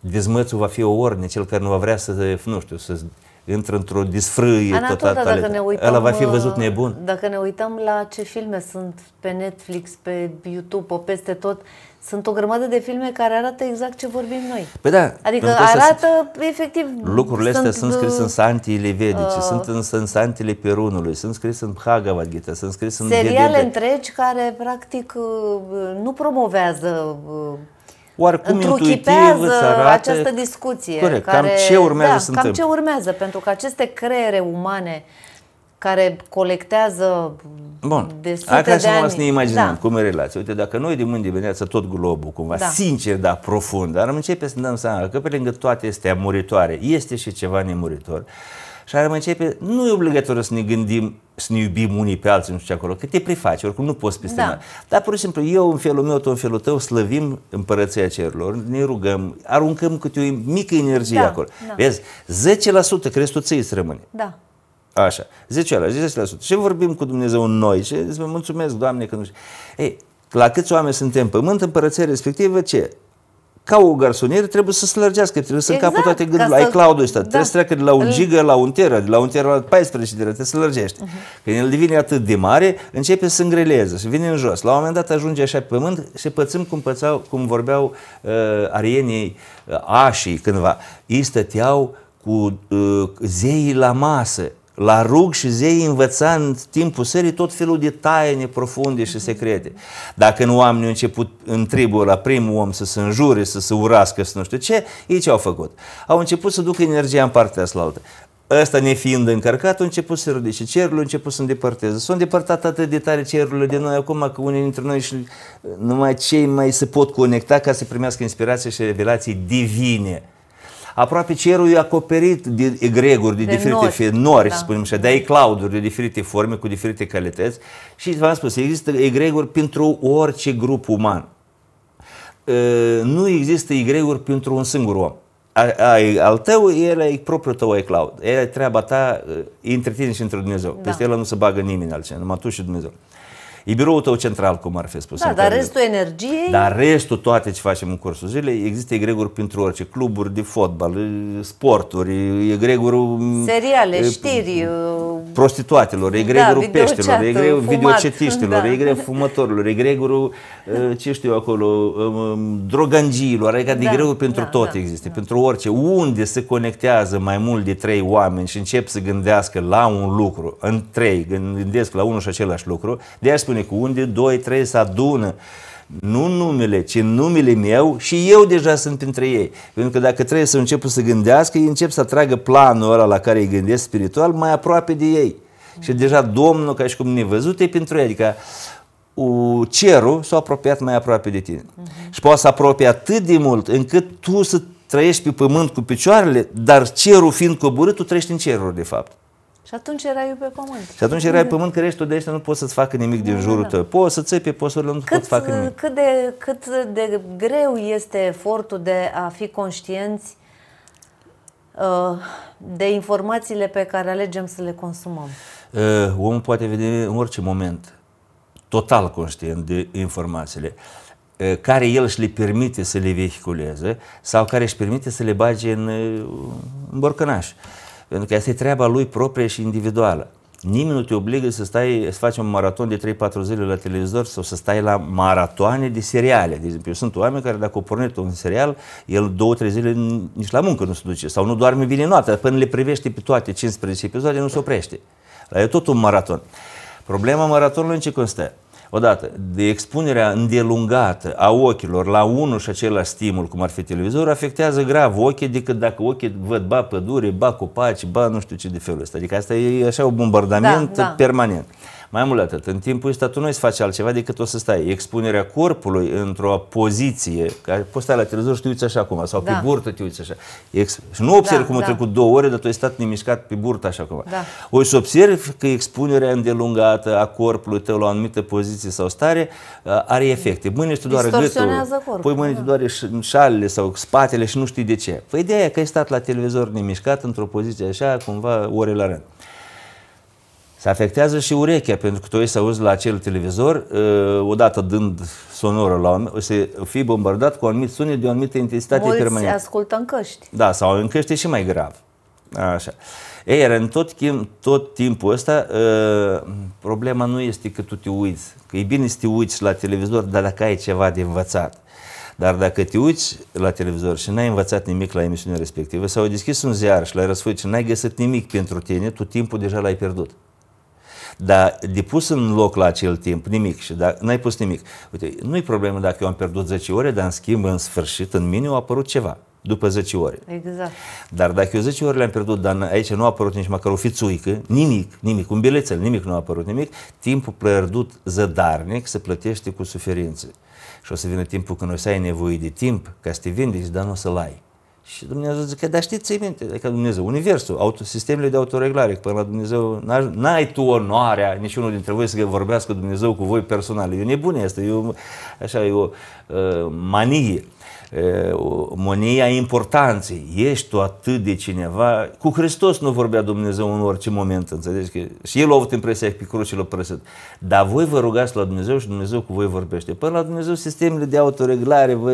Dezmățul va fi o ordine. cel care nu va vrea să, nu știu, să intră într-o disfrâie totală. Ăla va fi văzut ă, nebun. Dacă ne uităm la ce filme sunt pe Netflix, pe YouTube, pe peste tot, sunt o grămadă de filme care arată exact ce vorbim noi. Păi da, adică arată sunt, efectiv... Lucrurile sunt, astea sunt scrise uh, în santiile vedice, uh, sunt în, în santiile Perunului, sunt scrise în Bhagavad Gita, sunt scrise în... Seriale vedele. întregi care practic uh, nu promovează uh, oricum intuitiv îți arată... această discuție. Corect, care, cam ce urmează da, să Cam ce urmează, pentru că aceste creere umane uh, care colectează Bun. de sute Acum de ani. să ne imaginăm da. cum e relația. Uite, dacă noi de mâini dimineață tot globul, cumva, da. sincer, dar profund, dar am începe să ne dăm seama că pe lângă toate este amuritoare, este și ceva nemuritor. Și ar începe, nu e obligatoriu să ne gândim, să ne iubim unii pe alții, nu știu ce acolo, că te prefaci, oricum nu poți peste da. Dar pur și simplu, eu în felul meu, tu în felul tău, slăvim împărăția cerurilor, ne rugăm, aruncăm câte o mică energie da, acolo. Da. Vezi, 10% crezi tu ți rămâne. Da. Așa, 10%, 10%. Ce vorbim cu Dumnezeu noi? Ce despre mulțumesc, Doamne, că nu știu. Ei, la câți oameni sunt în părăția respectivă, ce? Ca o garsonieră trebuie să slărgească, trebuie exact, să exact, încapă toate gândurile. Ai cloudul ăsta, da. trebuie să treacă de la un giga la un tera, de la un tera la 14 tera, te slărgește. Uh-huh. Mhm. Când el devine atât de mare, începe să îngreleze și vine în jos. La un moment dat ajunge așa pe pământ și pățim cum, pățau, cum vorbeau uh, arienii uh, așii cândva. Ei stăteau cu uh, zeii la masă la rug și zei învăța în timpul serii tot felul de taine profunde și mhm. secrete. Dacă nu oamenii au început în tribul la primul om să se înjure, să se urască, să nu știu ce, ei ce au făcut? Au început să ducă energia în partea asta altă. Ăsta nefiind încărcat, a început să ridice cerul, a început să îndepărteze. s au îndepărtat atât de tare cerurile de noi acum că unii dintre noi și numai cei mai se pot conecta ca să primească inspirație și revelații divine aproape cerul e acoperit de egreguri, de, de diferite nori, nori da. spunem așa, de ai clauduri de diferite forme, cu diferite calități și v-am spus, există egreguri pentru orice grup uman. Nu există egreguri pentru un singur om. Al tău, el e propriul tău, e El e treaba ta, e între tine și între Dumnezeu. Da. Peste el nu se bagă nimeni altceva, numai tu și Dumnezeu. E biroul tău central, cum ar fi spus. Da, dar restul energiei... Dar restul, toate ce facem în cursul zilei, există egreguri pentru orice. Cluburi de fotbal, sporturi, egreguri... Mm, Seriale, știri... Mm, uh, prostituatelor, egregurul da, peștilor, egregurul videocetiștilor, da. egregurul fumătorilor, egregurul, uh, ce știu eu acolo, um, um, drogangiilor, adică da, egreguri pentru da, tot da, există, da. pentru orice. Unde se conectează mai mult de trei oameni și încep să gândească la un lucru, în trei, gândesc la unul și același lucru, de aia spun cu unde doi, trei să adună nu numele, ci numele meu și eu deja sunt între ei. Pentru că dacă trebuie să încep să gândească, ei încep să atragă planul ăla la care îi gândesc spiritual mai aproape de ei. Și deja Domnul, ca și cum nevăzut, e pentru ei. Adică cerul s-a apropiat mai aproape de tine. Uh-huh. Și poate să apropie atât de mult încât tu să trăiești pe pământ cu picioarele, dar cerul fiind coborât, tu trăiești în cerul de fapt. Și atunci erai pe pământ. Și atunci erai pe pământ, că restul tu de aici, nu poți să-ți facă nimic din da, jurul da. tău. Poți să țepi posurile, nu poți pot facă nimic. Cât de, cât de greu este efortul de a fi conștienți uh, de informațiile pe care alegem să le consumăm? Uh, omul poate vedea în orice moment total conștient de informațiile uh, care el își le permite să le vehiculeze sau care își permite să le bage în, în borcănaș. Pentru că asta e treaba lui proprie și individuală. Nimeni nu te obligă să stai, să faci un maraton de 3-4 zile la televizor sau să stai la maratoane de seriale. De exemplu, eu sunt oameni care dacă o pornește un serial, el 2-3 zile nici la muncă nu se duce sau nu doarme bine noaptea, până le privește pe toate 15 episoade, nu se oprește. La e tot un maraton. Problema maratonului în ce constă? Odată, de expunerea îndelungată a ochilor la unul și același stimul, cum ar fi televizor, afectează grav ochii decât dacă ochii văd ba pădure, ba copaci, ba nu știu ce de felul ăsta. Adică asta e așa un bombardament da, da. permanent. Mai mult atât, în timpul ăsta tu nu îți faci altceva decât o să stai expunerea corpului într-o poziție, că poți stai la televizor și te uiți așa acum, sau da. pe burtă te uiți așa. Ex- și nu observi da, cum da. au trecut două ore, dar tu ai stat nemișcat pe burtă așa acum. Da. O să observi că expunerea îndelungată a corpului tău la o anumită poziție sau stare uh, are efecte. Mâine tu doar gâtul, pui mâine da. doar șalele sau spatele și nu știi de ce. Păi ideea e că ai stat la televizor nemișcat într-o poziție așa, cumva ore la rând. Se afectează și urechea, pentru că tu ești să auzi la acel televizor, uh, odată dând sonorul la un, să fii bombardat cu anumit sunet de o anumită intensitate Mulți permanentă. ascultă în căști. Da, sau în căști e și mai grav. Așa. Ei, iar în tot, timp, tot timpul ăsta, uh, problema nu este că tu te uiți, că e bine să te uiți la televizor, dar dacă ai ceva de învățat. Dar dacă te uiți la televizor și n-ai învățat nimic la emisiunea respectivă sau ai deschis un ziar și l-ai răsfăit și n-ai găsit nimic pentru tine, tu timpul deja l-ai pierdut. Dar de pus în loc la acel timp nimic și da, n-ai pus nimic. Uite, nu-i problemă dacă eu am pierdut 10 ore, dar în schimb, în sfârșit, în mine a apărut ceva după 10 ore. Exact. Dar dacă eu 10 ore le-am pierdut, dar aici nu a apărut nici măcar o fițuică, nimic, nimic, un bilețel, nimic nu a apărut nimic, timpul pierdut zădarnic se plătește cu suferințe. Și o să vină timpul când o să ai nevoie de timp ca să te vindeci, dar nu o să-l ai. Și Dumnezeu zice dar știți, ții minte, adică Dumnezeu, universul, auto, sistemele de autoreglare, până la Dumnezeu, n-ai tu onoarea, niciunul dintre voi să vorbească Dumnezeu cu voi personal. E nebunie asta, e o, așa, e o uh, manie, uh, o manie a importanței. Ești tu atât de cineva, cu Hristos nu vorbea Dumnezeu în orice moment, înțelegi? Că și El a avut impresia pe cruce l-a Dar voi vă rugați la Dumnezeu și Dumnezeu cu voi vorbește. Până la Dumnezeu, sistemele de autoreglare, vă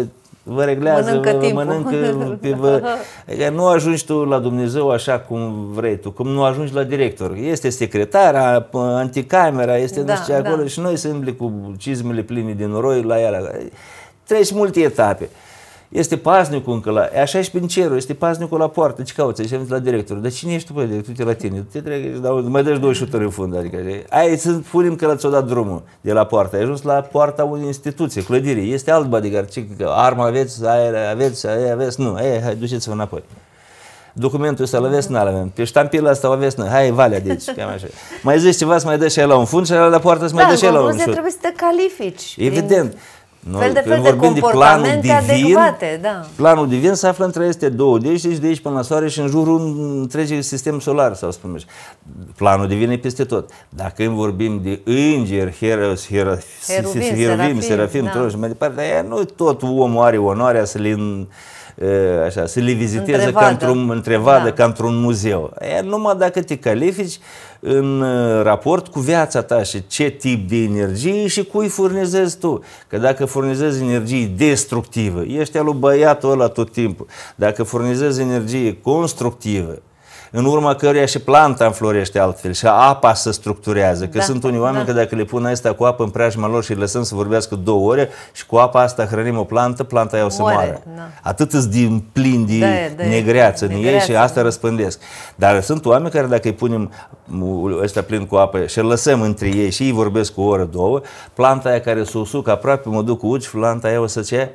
vă reglează, mănâncă vă timpul. mănâncă, vă, adică nu ajungi tu la Dumnezeu așa cum vrei tu, cum nu ajungi la director. Este secretara, anticamera, este da, nu știu da. acolo și noi se cu cizmele pline de noroi la ea. Treci multe etape. Uh, este paznicul încă la... Așa și prin cerul, este paznicul la poartă. Ce cauți? Ești la director. Dar cine ești tu, păi, director? Tu la tine. Te trec, dau, mai dai două șuturi în fund. Adică, ai să punem că ți-o dat drumul de la poartă. Ai ajuns la poarta unei instituții, clădirii. Este alt bodyguard. Adică, ce, că armă aveți, aer aveți, aer, aveți. Nu, e, hai, duceți-vă înapoi. Documentul ăsta l-aveți, n-al avem. Pe ștampila asta l-aveți, n Hai, valea de aici, cam așa. Mai zici ceva, să mai dai și la un fund și la poartă să mai dai și la un șut. trebuie să te califici. Evident. Noi, fel de fel de comportamente de planul divin, adecvate, da. Planul divin se află între aceste două, de aici, de aici până la soare și în jurul întregii sistem solar, sau spune așa. Planul divin e peste tot. Dacă îmi vorbim de îngeri, heros, heros, heruvim, serafim, serafim, serafim da. și mai departe, dar nu tot omul are onoarea să le așa, să le viziteze ca într-un întrevadă, da. ca într-un muzeu. E numai dacă te califici în raport cu viața ta și ce tip de energie și cui furnizezi tu. Că dacă furnizezi energie destructivă, ești alu băiatul ăla tot timpul. Dacă furnizezi energie constructivă, în urma căruia și planta înflorește altfel și apa se structurează. Că da, sunt unii oameni da. că dacă le pun asta cu apă în preajma lor și le lăsăm să vorbească două ore și cu apa asta hrănim o plantă, planta ea o să Oare, moară. Da. Atât îți din plin de, de, da, de da, negreață în ei și asta răspândesc. Dar sunt oameni care dacă îi punem ăsta plin cu apă și îl lăsăm între ei și ei vorbesc cu o oră, două, planta aia care se usucă aproape, mă duc cu uci, planta aia o să ce?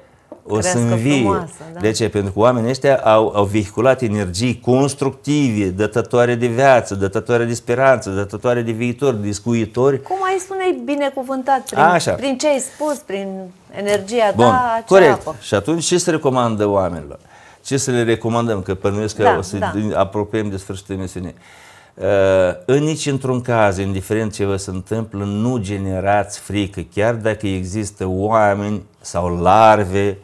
o să învie. Frumoasă, da? De ce? Pentru că oamenii ăștia au, au vehiculat energii constructive, dătătoare de viață, dătătoare de speranță, dătătoare de viitor, discuitori. Cum ai spune binecuvântat? Prin, Așa. prin ce ai spus, prin energia Bun, ta, corect. Apă. Și atunci ce se recomandă oamenilor? Ce să le recomandăm? Că pănuiesc că da, o să da. apropiem de sfârșitul emisiunii. Uh, în nici într-un caz, indiferent ce vă se întâmplă, nu generați frică, chiar dacă există oameni sau larve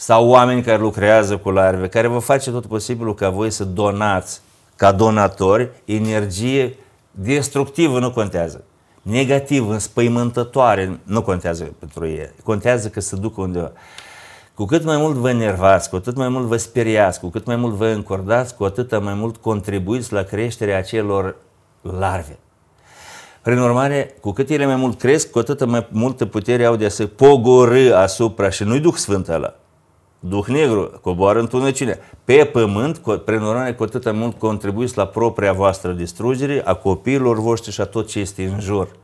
sau oameni care lucrează cu larve, care vă face tot posibilul ca voi să donați, ca donatori, energie destructivă, nu contează. Negativ, înspăimântătoare, nu contează pentru ei. Contează că se ducă undeva. Cu cât mai mult vă enervați, cu atât mai mult vă speriați, cu cât mai mult vă încordați, cu atât mai mult contribuiți la creșterea acelor larve. Prin urmare, cu cât ele mai mult cresc, cu atât mai multă putere au de a se pogorâ asupra și nu-i Duh Sfânt ăla, Duh negru, coboară întunecine. Pe pământ, prin urmare, cu atât mult contribuiți la propria voastră distrugere, a copiilor voștri și a tot ce este în jur.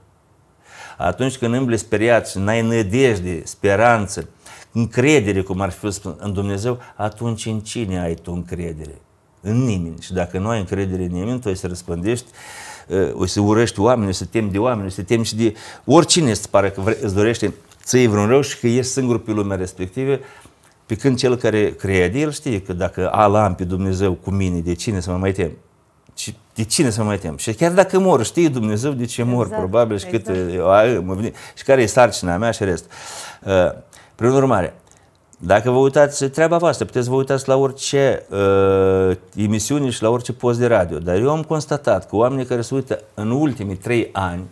Atunci când îmbli speriați, n-ai nădejde, speranță, încredere, cum ar fi spus în Dumnezeu, atunci în cine ai tu încredere? În nimeni. Și dacă nu ai încredere în nimeni, tu ai să răspândești, uh, o să urăști oameni, o să temi de oameni, o să temi și de oricine îți pare că îți dorește ți vreun rău și că ești singur pe lumea respectivă, pe când cel care crede, el știe că dacă ala am pe Dumnezeu cu mine, de cine să mă mai tem? De cine să mă mai tem? Și chiar dacă mor, știe Dumnezeu de ce mor, exact, probabil, și exact. cât mă vine, și care e sarcina mea și rest. Uh, prin urmare, dacă vă uitați, treaba voastră, puteți să vă uitați la orice uh, emisiune și la orice post de radio, dar eu am constatat că oamenii care se uită în ultimii trei ani,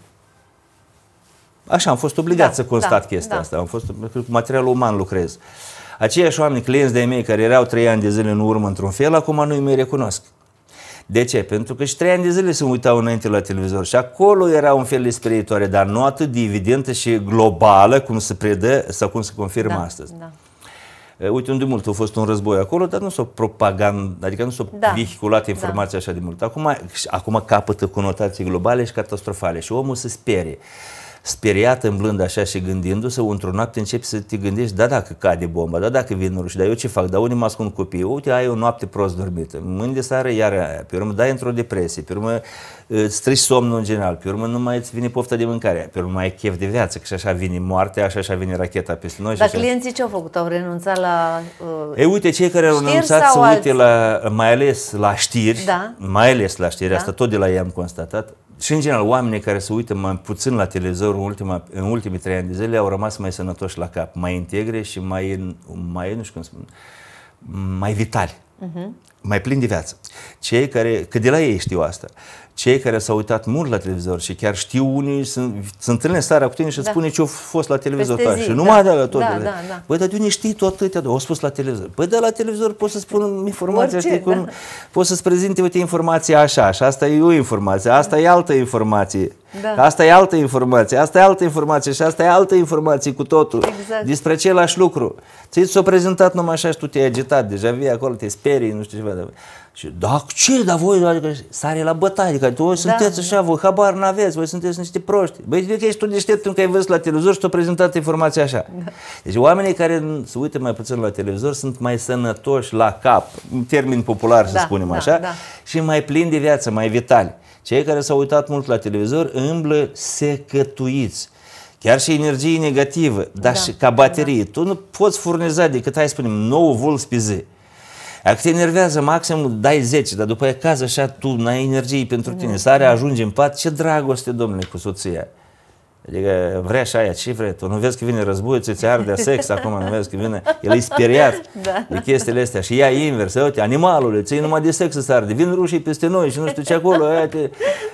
așa, am fost obligat da, să constat da, chestia da. asta, am fost, cu material uman lucrez, uh, Aceiași oameni, clienți de mei care erau trei ani de zile în urmă într-un fel, acum nu îi mai recunosc. De ce? Pentru că și trei ani de zile se uitau înainte la televizor și acolo era un fel de spiritoare, dar nu atât de evidentă și globală cum se predă sau cum se confirmă da, astăzi. Da. Uite, unde mult a fost un război acolo, dar nu s-a propagand, adică nu s-a da. vehiculat da. informația da. așa de mult. Acum, acum capătă conotații globale și catastrofale și omul se sperie speriat, îmblând așa și gândindu-se, într-o noapte începi să te gândești, da, dacă cade bomba, da, dacă vin ruși, dar eu ce fac, da, unii mă ascund copiii, uite, ai o noapte prost dormită, mâine de seară iar aia, pe urmă dai într-o depresie, pe urmă ă, strici somnul în general, pe urmă nu mai îți vine pofta de mâncare, pe urmă mai e chef de viață, că și așa vine moartea, așa așa vine racheta peste noi. Dar și așa... clienții ce au făcut? Au renunțat la uh, ă, Ei, uite, cei care au renunțat să uite la, mai ales la știri, da? mai ales la știri, da? asta tot de la ei am constatat, și în general, oamenii care se uită mai puțin la televizor în, ultima, în ultimii trei ani de zile au rămas mai sănătoși la cap, mai integre și mai, mai nu știu cum spun, mai vitali, uh-huh. mai plini de viață. Cei care, că de la ei știu asta. Uh, cei care s-au uitat mult la televizor și chiar știu unii, sunt, sunt întâlnesc starea cu tine și îți da. spune ce au fost la televizor. Peste zi, și numai da. de la tot. Da, da, da. Băi, dar de unde știi tot atâtea? Au spus la televizor. Băi, de la televizor poți să spun informația, știi cum? Da. Poți să-ți prezinte, uite, informația așa și asta e o informație, da. asta e altă informație. Da. Asta e altă informație, asta e altă informație și asta e altă informație cu totul. Exact. Despre același lucru. Ți s-a prezentat numai așa și tu te-ai agitat, deja vii acolo, te sperii, nu știu ceva. Și, da, ce, dar voi, adică, sare la bătaie, adică, voi da. sunteți da, așa, voi habar n-aveți, voi sunteți niște proști. Băi, zic că ești tu deștept pentru că ai văzut la televizor și tu prezentat informația așa. Da. Deci oamenii care se uită mai puțin la televizor sunt mai sănătoși la cap, în termen popular să da, spunem da, așa, da. și mai plini de viață, mai vitali. Cei care s-au uitat mult la televizor îmblă secătuiți chiar și energie negativă, dar da, și ca baterie. Da. Tu nu poți furniza decât, hai să spunem, 9 volți pe zi. Dacă te enervează maxim, dai 10, dar după e caz așa tu, n-ai energie pentru tine. Sarea ajunge în pat, ce dragoste, domnule, cu soția. Adică vrea și aia cifre, tu nu vezi că vine război, ți-ți arde sex acum, nu vezi că vine, el e speriat da. de chestiile astea. Și ea invers, uite, animalul, ții numai de sex să arde, vin rușii peste noi și nu știu ce acolo, aia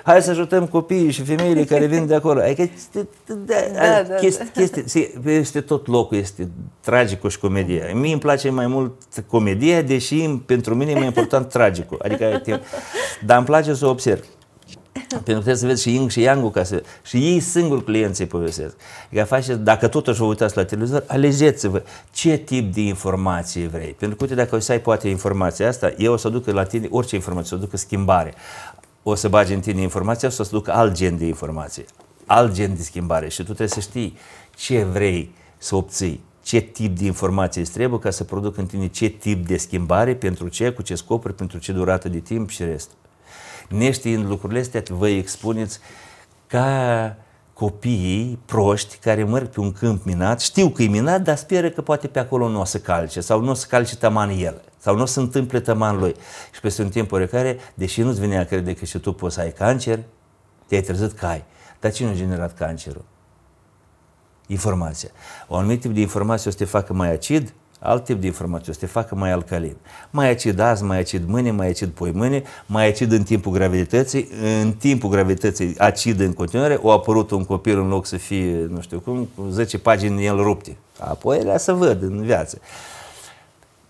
hai să ajutăm copiii și femeile care vin de acolo. Adică, da, da, da, chestii, da. este tot locul, este tragicul și comedia. Mie îmi place mai mult comedia, deși pentru mine e mai important tragicul. Adică, dar îmi place să o observ. Pentru că trebuie să vezi și Ying și yang ca să... Și ei singuri clienții povestesc. Adică faceți, dacă totuși vă uitați la televizor, alegeți-vă ce tip de informație vrei. Pentru că, uite, dacă o să ai poate informația asta, eu o să duc la tine orice informație, o să ducă schimbare. O să bagi în tine informația o să ducă alt gen de informație, alt gen de schimbare. Și tu trebuie să știi ce vrei să obții ce tip de informație îți trebuie ca să produc în tine ce tip de schimbare, pentru ce, cu ce scopuri, pentru ce durată de timp și restul neștiind lucrurile astea, vă expuneți ca copiii proști care merg pe un câmp minat, știu că e minat, dar speră că poate pe acolo nu o să calce sau nu o să calce taman el sau nu o să întâmple taman lui. Și peste un timp oricare, deși nu-ți venea crede că și tu poți să ai cancer, te-ai trezit că ai. Dar cine a generat cancerul? Informația. O anumit tip de informație o să te facă mai acid, alt tip de informație, o să te facă mai alcalin. Mai acid azi, mai acid mâine, mai acid poi mâine, mai acid în timpul gravidității, în timpul gravidității acid în continuare, o apărut un copil în loc să fie, nu știu cum, 10 pagini el rupte. Apoi le să văd în viață.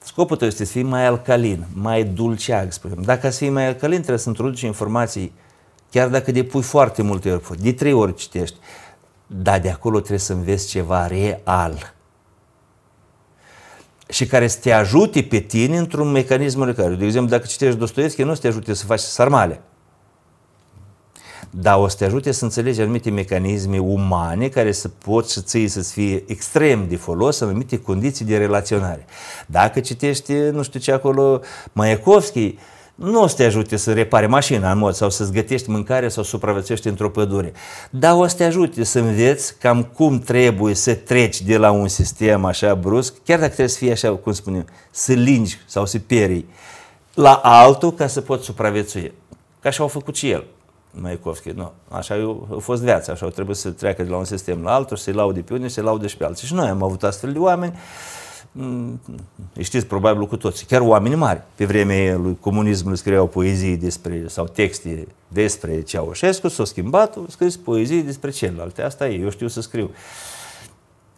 Scopul tău este să fii mai alcalin, mai dulceag, spunem. Dacă să fii mai alcalin, trebuie să introduci informații, chiar dacă depui foarte multe ori, de trei ori citești, dar de acolo trebuie să înveți ceva real și care să te ajute pe tine într-un mecanism care, De exemplu, dacă citești Dostoevski, nu o să te ajute să faci sarmale. Dar o să te ajute să înțelegi anumite mecanisme umane care să pot și ții să-ți fie extrem de folos în anumite condiții de relaționare. Dacă citești, nu știu ce acolo, Maiakovski, uh, nu o să te ajute să repare mașina în mod sau să-ți gătești mâncare sau să supraviețuiești într-o pădure, dar o să te ajute să înveți cam cum trebuie să treci de la un sistem așa brusc, chiar dacă trebuie să fie așa, cum spunem, să lingi sau să pierii, la altul ca să poți supraviețui. Ca așa au făcut și el. Maikovski, nu. Așa a fost viața, așa trebuie să treacă de la un sistem la altul, să-i laude pe unii, să-i laude și pe alții. Și noi am avut astfel de oameni. Uh, Mm. știți probabil cu toți, chiar oameni mari. Pe vremea lui comunismul scriau poezii despre, sau texte despre Ceaușescu, s au schimbat, au scris poezii despre celelalte. Asta e, eu știu să scriu.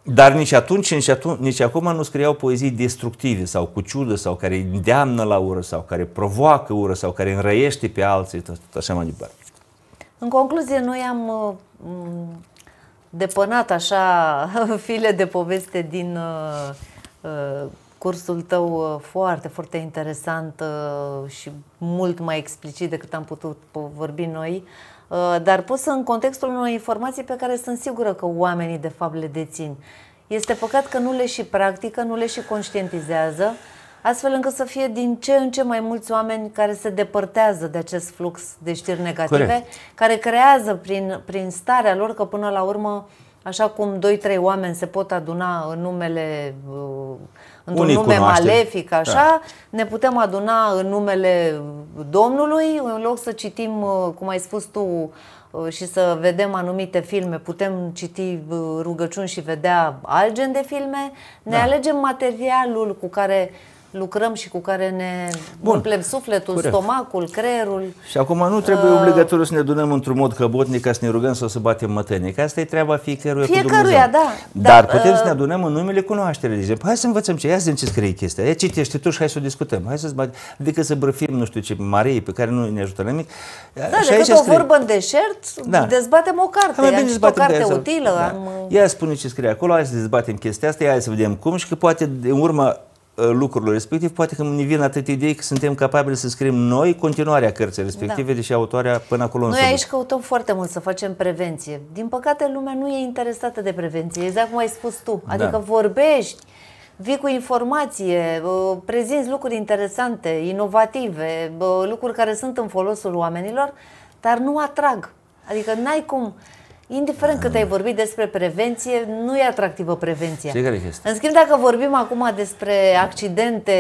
Dar nici atunci, nici, atunci, nici acum nu scriau poezii destructive sau cu ciudă sau care îndeamnă la ură sau care provoacă ură sau care înrăiește pe alții, tot, tot așa mai departe. În concluzie, noi am mm, depănat așa file de poveste din uh, Uh, cursul tău uh, foarte, foarte interesant uh, și mult mai explicit decât am putut vorbi noi, dar pus în contextul unei informații pe care sunt sigură că oamenii de fapt le dețin. Este păcat că nu le și practică, nu le și conștientizează, astfel încât să fie din ce în ce mai mulți oameni care se depărtează de acest flux de știri negative, Corect. care creează prin, prin starea lor că până la urmă uh, Așa cum 2-3 oameni se pot aduna în numele, uh, într-un Unii nume cunoaște. malefic, da. așa, da. ne putem aduna în numele Domnului, în loc să citim, uh, cum ai spus tu, uh, și să vedem anumite filme, putem citi rugăciuni și vedea alt gen de filme, ne da. alegem materialul cu care lucrăm și cu care ne Bun. umplem sufletul, Curea. stomacul, creierul. Și acum nu trebuie uh, obligatoriu să ne dunăm într-un mod căbotnic ca să ne rugăm sau să batem mătănic. Asta e treaba fiecăruia Fiecăruia, cu Dumnezeu. da. Dar da, putem uh, să ne uh, adunăm în numele cunoașterii. De exemplu, hai să învățăm ce, ia să ce scrie chestia. Ia citește tu și hai să o discutăm. Hai să bat... Adică să brăfim, nu știu ce, marei pe care nu ne ajută nimic. Da, și decât o scrie. vorbă în deșert, da. dezbatem o carte. Am, am dezbatem o carte utilă. Da. Am... Uh, ia spune ce scrie acolo, hai să dezbatem chestia asta, ia să vedem cum și că poate în urmă. Uh, lucrurilor respectiv, poate că ne vin atât idei că suntem capabili să scriem noi continuarea cărții respective, da. deși autoarea până acolo Noi aici căutăm foarte mult să facem prevenție. Din păcate, lumea nu e interesată de prevenție, exact cum ai spus tu. Da. Adică da. vorbești, vii cu informație, uh, prezinți lucruri interesante, inovative, uh, lucruri care sunt în folosul oamenilor, dar nu atrag. Adică n-ai cum indiferent cât ai vorbit despre prevenție, nu e atractivă prevenția. Sigur este. În schimb, dacă vorbim acum despre accidente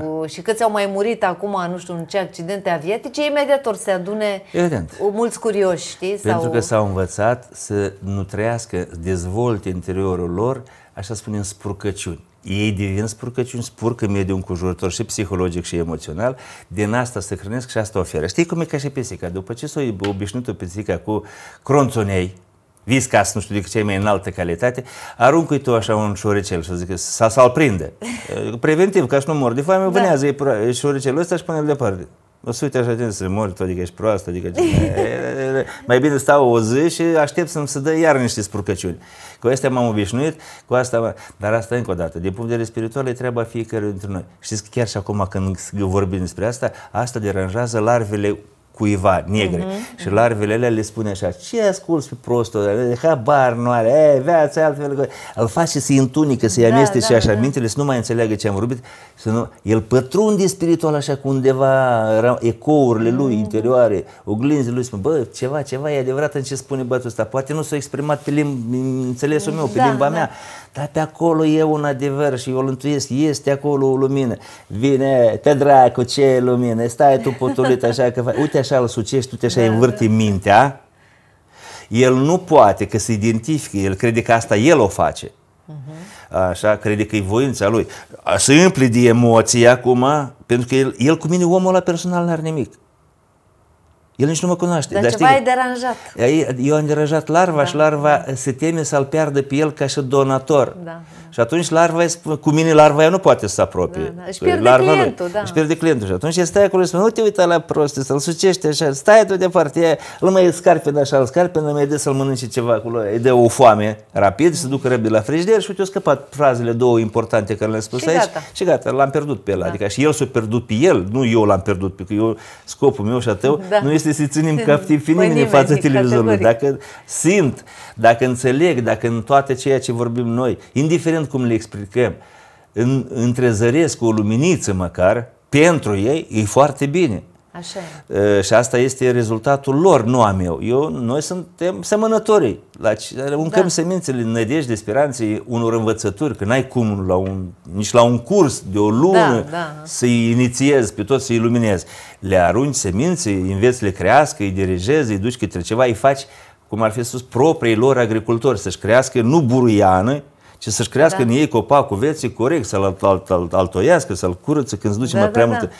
da. Uh, și câți au mai murit acum, nu știu, în ce accidente aviatice, imediat ori se adune Evident. mulți curioși, știi? Pentru sau... că s-au învățat să nu trăiască, dezvolte interiorul lor, așa spunem, spurcăciuni ei devin spurcăciuni, spurcă mediul înconjurător și psihologic și emoțional, din asta se hrănesc și asta oferă. Știi cum e ca și pisica? După ce s-a obișnuit o pisica cu cronțonei, viscas, nu știu de ce mai înaltă calitate, aruncă-i tu așa un șoricel și zic, să-l prinde. Preventiv, ca și nu mor de foame, da. vânează șoricelul ăsta și pune-l departe. Nu uite așa din să mori, adică ești proastă, adică mai bine stau o zi și aștept să-mi se dă iar niște spurcăciuni. Cu asta m-am obișnuit, cu asta Dar asta încă o dată, din punct de vedere spiritual, e treaba fiecare dintre noi. Știți că chiar și acum când vorbim despre asta, asta deranjează larvele cuiva negre. Uh-huh. Și larvele alea le spune așa, ce asculți pe prostul de habar nu are, e, viața e altfel. Îl face să-i întunică, să-i da, amestece da, așa da. mintele, să nu mai înțeleagă ce am vorbit. Să nu... El pătrunde spiritual așa cu undeva ecourile lui uh-huh. interioare, oglinzile lui, spune, bă, ceva, ceva e adevărat în ce spune bătul ăsta. Poate nu s-a exprimat pe limba, înțelesul meu, pe da, limba da. mea, dar pe acolo e un adevăr și eu îl întuiesc, este acolo o lumină. Vine, te dracu, ce e lumină, stai tu potulit așa că faci. Uite așa îl sucești, uite așa da, învârti mintea. El nu poate că se identifică, el crede că asta el o face. Uh-huh. Așa, crede că e voința lui. Se împli de emoții acum, pentru că el, el cu mine, omul la personal, n ar nimic. El nici nu mă cunoaște. Dar, dar ceva știi, deranjat. Eu am deranjat larva da. și larva da. se teme să-l piardă pe el ca și donator. Da. Și atunci larva, cu mine larva ea nu poate să se apropie. Da, da. Își pierde larva clientul, lui. da. Își pierde clientul. Și atunci stai acolo și spune, nu te uita la prost, să-l sucește așa, stai tu parte, îl mai de așa, îl nu mai de să-l mănânce ceva acolo, îi dă o foame rapid, se ducă repede la frigider și uite, au scăpat frazele două importante care le-am spus și aici gata. și gata, l-am pierdut pe el. Da. Adică și el s-a pierdut pe el, nu eu l-am pierdut, pentru că eu, scopul meu și a tău, da. nu este să-i ținem captiv pe nimeni în fața televizorului. Dacă simt, dacă înțeleg, dacă în toate ceea ce vorbim noi, indiferent indiferent cum le explicăm, în, întrezăresc o luminiță măcar, pentru ei, e foarte bine. Așa e. Și asta este rezultatul lor, nu am meu. Eu, noi suntem semănătorii. La, aruncăm da. semințele în nădejde, speranță unor învățături, că n-ai cum la un, nici la un curs de o lună da, da. să-i inițiezi pe toți, să-i iluminezi. Le arunci semințe, îi înveți să le crească, îi dirigezi, îi duci către ceva, îi faci, cum ar fi spus, proprii lor agricultori, să-și crească nu buruiană, și să-și crească da. în ei copacul vieții corect, să-l altoiască, să-l curăță când se duce da, mai da, prea da, mult.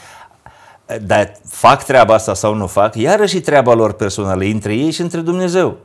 Da. Dar fac treaba asta sau nu fac, iarăși treaba lor personală, între ei și între Dumnezeu.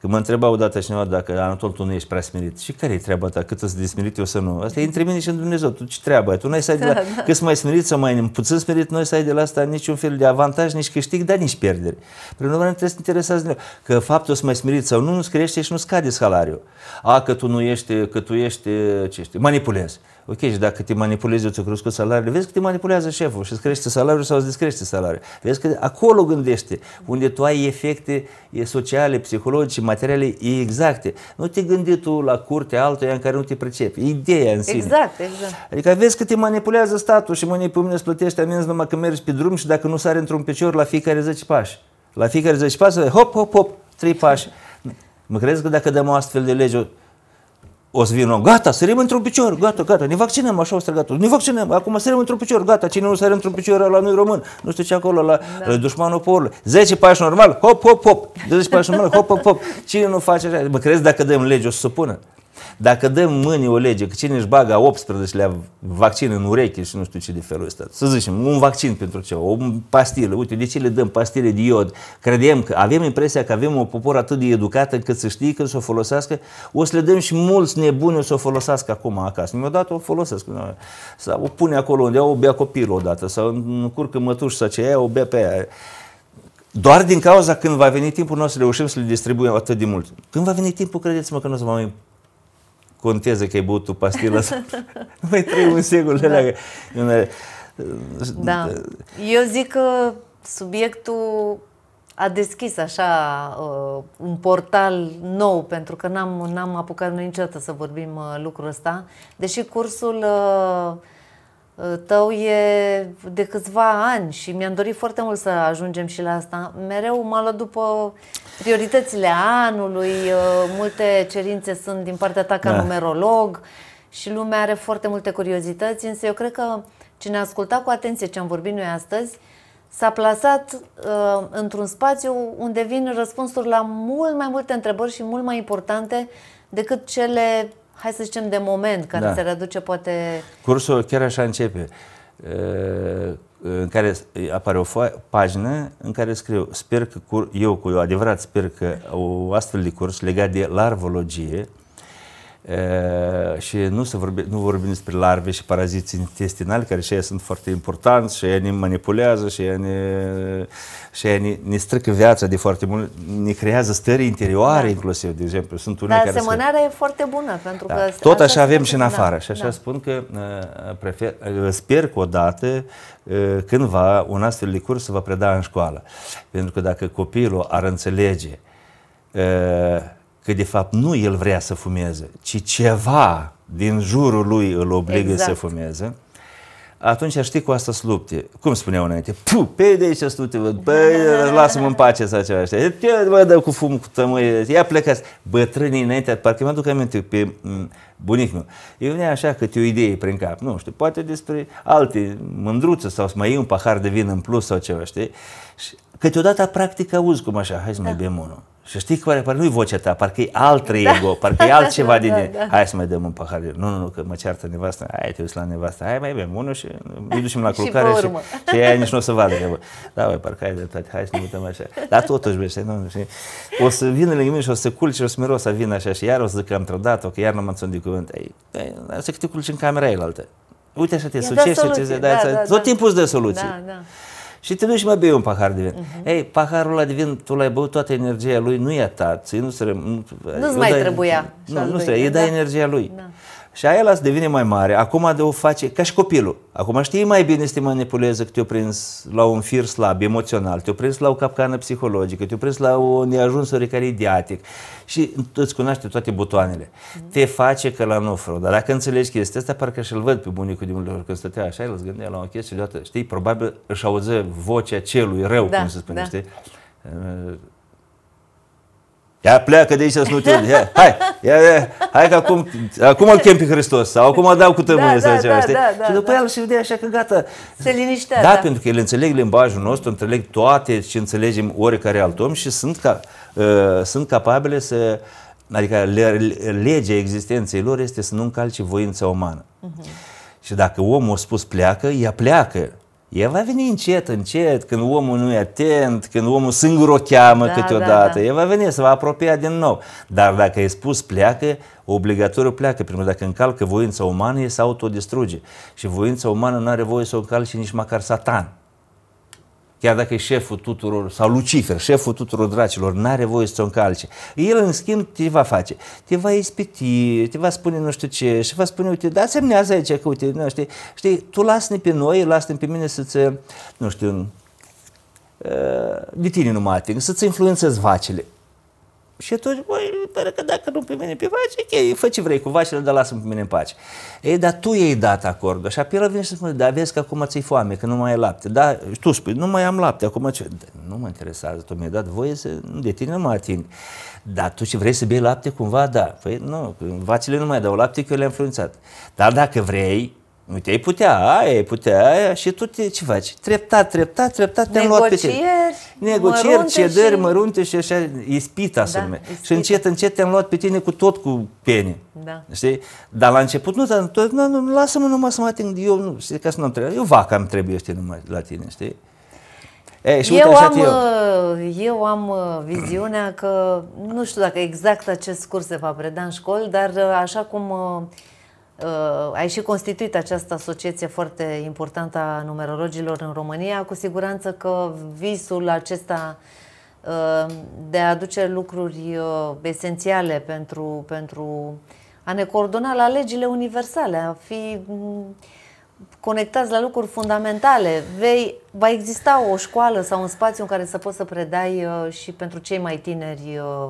Când mă întreba odată cineva dacă Anatol, tu nu ești prea smerit. Și care e treaba ta? Cât ești smerit, eu să nu? Asta e între mine și în Dumnezeu. Tu ce treabă ai? Tu n-ai să ai de la... Da, da. Cât mai smerit sau mai puțin smerit, noi să ai de la asta niciun fel de avantaj, nici câștig, dar nici pierdere. Prin urmare, trebuie să te interesați de Că faptul să mai smerit sau nu, nu crește și nu scade salariul. A, că tu nu ești, că tu ești, ce ești, manipulezi. Ok, și dacă te manipulezi, eu ți-o cu salariile, vezi că te manipulează șeful și îți crește salariul sau îți descrește salariul. Vezi că acolo gândește, unde tu ai efecte sociale, psihologice, materiale exacte. Nu te gândi tu la curte, altuia în care nu te pricepi. Ideea în sine. Exact, exact. Adică vezi că te manipulează statul și mâine pe mine îți plătești amenzi numai că mergi pe drum și dacă nu sari într-un picior la fiecare 10 pași. La fiecare 10 pași, hop, hop, hop, 3 pași. Mă crezi că dacă dăm o astfel de lege, o să vină, gata, sărim într-un picior, gata, gata, ne vaccinăm, așa o strigat ne vaccinăm, acum sărim într-un picior, gata, cine nu sare într-un picior la noi român, nu știu ce acolo, la, da. la dușmanul poporului, 10 pași normal, hop, hop, hop, 10 pași normal, hop, hop, hop, cine nu face așa, mă crezi dacă dăm lege o să supună? Dacă dăm mâini o lege, că cine își bagă 18 vaccin în ureche și nu știu ce de felul ăsta, să zicem, un vaccin pentru ceva, o pastilă, uite, de ce le dăm pastile de iod? Credem că avem impresia că avem o popor atât de educată încât să știi când să o folosească, o să le dăm și mulți nebuni o să o folosească acum acasă. Mi-o dată o folosesc. Sau o pune acolo unde o bea copilul odată, sau curcă mătuși sau ce aia, o bea pe aia. Doar din cauza când va veni timpul, nu o să reușim să le distribuim atât de mult. Când va veni timpul, credeți-mă că nu o să mai contează că ai băut tu pastila, nu mai păi, trăim un secol da. alea. Da. Eu zic că subiectul a deschis așa uh, un portal nou, pentru că n-am, n-am apucat noi niciodată să vorbim uh, lucrul ăsta, deși cursul uh, tău e de câțiva ani și mi-am dorit foarte mult să ajungem și la asta. Mereu mă lăd după prioritățile anului, uh, multe cerințe sunt din partea ta ca da. numerolog și lumea are foarte multe curiozități, însă eu cred că cine a ascultat cu atenție ce am vorbit noi astăzi, s-a plasat uh, într-un spațiu unde vin răspunsuri la mult mai multe întrebări și mult mai importante decât cele hai să zicem, de moment, care da. se reduce poate... Cursul chiar așa începe, în care apare o pagină în care scriu, sper că, eu cu adevărat sper că o astfel de curs legat de larvologie, și nu, se vorbe, nu vorbim despre larve și paraziți intestinali, care și ei sunt foarte importanți și ei ne manipulează și ei ne, și ei ne, ne strică viața de foarte mult, ne creează stări interioare da. inclusiv, de exemplu. Sunt unii Dar care asemănarea se... e foarte bună, pentru da. că... Tot așa avem și în afară da. și așa da. spun că prefer, sper că odată, cândva, un astfel de curs se va preda în școală. Pentru că dacă copilul ar înțelege că de fapt nu el vrea să fumeze, ci ceva din jurul lui îl obligă exact. să fumeze, atunci știi cu asta să lupte. Cum spuneau înainte, pu, pe de aici să lupte, băi, lasă-mă în pace sau ceva așa. Eu mă dă cu fum, cu tămâie, ia plecați. Bătrânii înainte, parcă mă duc aminte pe mm, bunic meu. Eu venea așa câte o idee prin cap, nu știu, poate despre alte mândruțe sau să mai iei un pahar de vin în plus sau ceva, știi? Și câteodată practic auzi cum așa, hai să mai da. bem unul. Și știi că parcă nu-i vocea ta, parcă e alt da. ego, parcă e da, altceva da, din da, da. Hai să mai dăm un pahar. Nu, nu, nu, că mă ceartă nevastă. Hai, te uiți la nevastă. Hai, mai bem unul și îi ducem la culcare și, și, și aia nici nu o să vadă. Că, Da, băi, parcă ai dreptate. Hai să ne uităm așa. Dar totuși, bă, știi, nu, și O să vină lângă mine și o să culci și o să miros să vin așa și iar o să zic că am trădat-o, că iar nu mă înțeleg de cuvânt. Ei, să te culci în camera elaltă. Uite așa te sucești, da, da, da, tot da. timpul îți dă soluții. Da, da. Și te duci și mă bei un pahar de vin. Uh-huh. Ei, paharul ăla de vin, tu l-ai băut, toată energia lui nu e a ta. nu se, nu, mai dai, trebuia. Nu, nu se, trebuia, e da? energia lui. Da. Și aia las devine mai mare, acum de o face ca și copilul. Acum știi mai bine să te manipuleze că te-o prins la un fir slab, emoțional, te-o prins la o capcană psihologică, te-o prins la o neajunsuri care e ideatic și îți cunoaște toate butoanele. Mm. Te face că la nufru, dar dacă înțelegi chestia asta, parcă și-l văd pe bunicul din lor când stătea așa, el îți gândea la o chestie și deodată, știi, probabil își auză vocea celui rău, da, cum se spune, da. știi? Ia pleacă de aici să nu te ia, Hai, ia, ia, hai că acum, acum îl chem pe Hristos sau acum dau cu tămâie da, sau da, ceva, da, Da, da, și da, după da. el se vede așa că gata. Se liniștea, da, da, pentru că el înțeleg limbajul nostru, înțeleg toate ce înțelegem oricare alt om și sunt, ca, uh, sunt capabile să, adică le, legea existenței lor este să nu încalce voința umană. Uh-huh. Și dacă omul a spus pleacă, ea pleacă. E va veni încet, încet, când omul nu e atent, când omul singur o cheamă da, câteodată. Da, da. E va veni, se va apropia din nou. Dar dacă e spus pleacă, obligatoriu pleacă, pentru că dacă încalcă voința umană, e să autodistruge. Și voința umană nu are voie să o încalce nici măcar satan chiar dacă e șeful tuturor, sau Lucifer, șeful tuturor dracilor, nu are voie să o încalce. El, în schimb, te va face. Te va ispiti, te va spune nu știu ce și va spune, uite, da, semnează aici că, uite, nu știi, știi tu lasă-ne pe noi, lasă-ne pe mine să-ți, nu știu, uh, de tine numai ating, să-ți influențezi vacile. Și atunci, băi, pare că dacă nu pe mine pe pace, ok, fă ce vrei cu vacile, dar lasă-mi pe mine în pace. Ei, dar tu ei dat acordul. Și apoi el vine și spune, da, vezi că acum ți ai foame, că nu mai e lapte. Da, tu spui, nu mai am lapte, acum ce? Da, nu mă interesează, tu mi-ai dat voie să, de tine nu mă ating. Dar tu ce vrei să bei lapte cumva? Da. Păi nu, vacile nu mai dau lapte, că eu le-am influențat. Dar dacă vrei, Uite, ai putea ai putea aia și tu te, ce faci? Treptat, treptat, treptat te-am luat pe tine. Negocieri, cedări, și... mărunte și așa, ispita da, să numește. Și încet, încet te-am luat pe tine cu tot cu pene. Da. Știi? Dar la început, nu, dar tot, nu, nu, lasă-mă numai să mă ating, eu nu, știi, ca să nu-mi trebuie. Eu vaca am trebuie este numai la tine, știi? Ei, și eu, uite, am, eu. Uh, eu am uh, viziunea că, nu știu dacă exact acest curs se va preda în școli, dar uh, așa cum uh, Uh, ai și constituit această asociație foarte importantă a numerologilor în România. Cu siguranță că visul acesta uh, de a aduce lucruri uh, esențiale pentru, pentru a ne coordona la legile universale, a fi mm, conectați la lucruri fundamentale. Vei, va exista o școală sau un spațiu în care să poți să predai uh, și pentru cei mai tineri uh,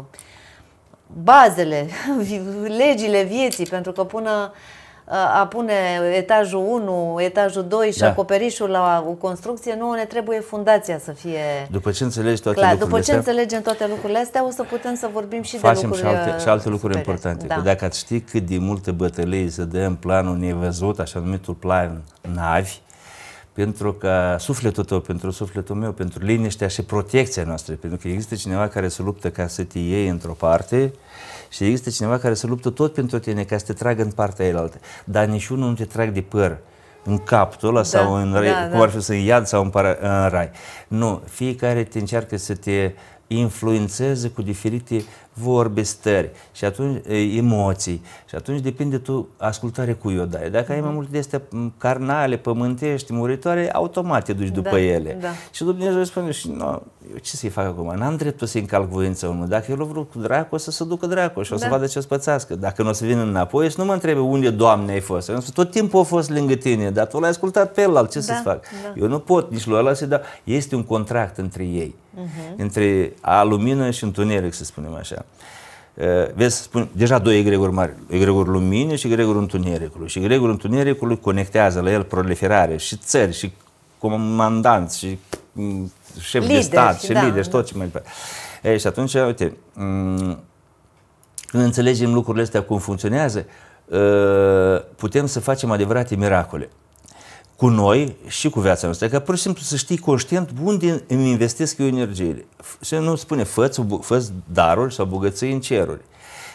bazele, legile vieții, pentru că până uh, a pune etajul 1, etajul 2 și da. acoperișul la o construcție, nouă ne trebuie fundația să fie După ce înțelegi toate clar. lucrurile După ce astea, înțelegem toate lucrurile astea, o să putem să vorbim și facem de lucruri și alte, uh, și alte lucruri superi. importante. Da. Că dacă ați ști cât de multe bătălii să dăm planul nevăzut, așa numitul plan navi, pentru că sufletul tău, pentru sufletul meu, pentru liniștea și protecția noastră, pentru că există cineva care se luptă ca să te iei într-o parte și există cineva care se luptă tot pentru tine ca să te tragă în partea elaltă. Dar niciunul nu te trag de păr în capul ăla da, sau în, da, cum da. ar fi să iad sau în, para, în rai. Nu, fiecare te încearcă să te influențeze cu diferite vorbe, stări și atunci emoții. Și atunci depinde tu ascultare cu o dai. Dacă ai mai mhm. multe de astea carnale, pământești, muritoare, automat te duci da, după da, ele. Da. Și Dumnezeu spune, și no, eu ce să-i fac acum? N-am dreptul să-i încalc voința unul. Dacă el a vrut cu dracu, o să se ducă dracu și o să da. vadă ce o spățească. Dacă nu o să vină înapoi, să nu mă întrebe unde, Doamne, ai fost. Eu tot timpul a fost lângă tine, dar tu l-ai ascultat pe el, ce da, să-ți fac? Da. Eu nu pot nici lui ăla să-i dau. Este un contract între ei uh-huh. între a lumină și întuneric, să spunem așa. Vezi, spun, deja două egregori mari, egregorul luminii și egregorul întunericului. Și egregorul întunericului conectează la el proliferare și țări și comandanți și mm, șef lideri, de stat și da. lideri și tot ce mai departe. Și atunci, uite, mm, când înțelegem lucrurile astea cum funcționează, putem să facem adevărate miracole cu noi și cu viața noastră. Că adică pur și simplu să știi conștient unde îmi investesc eu energiile. Se nu spune fă făți daruri sau bogății în ceruri.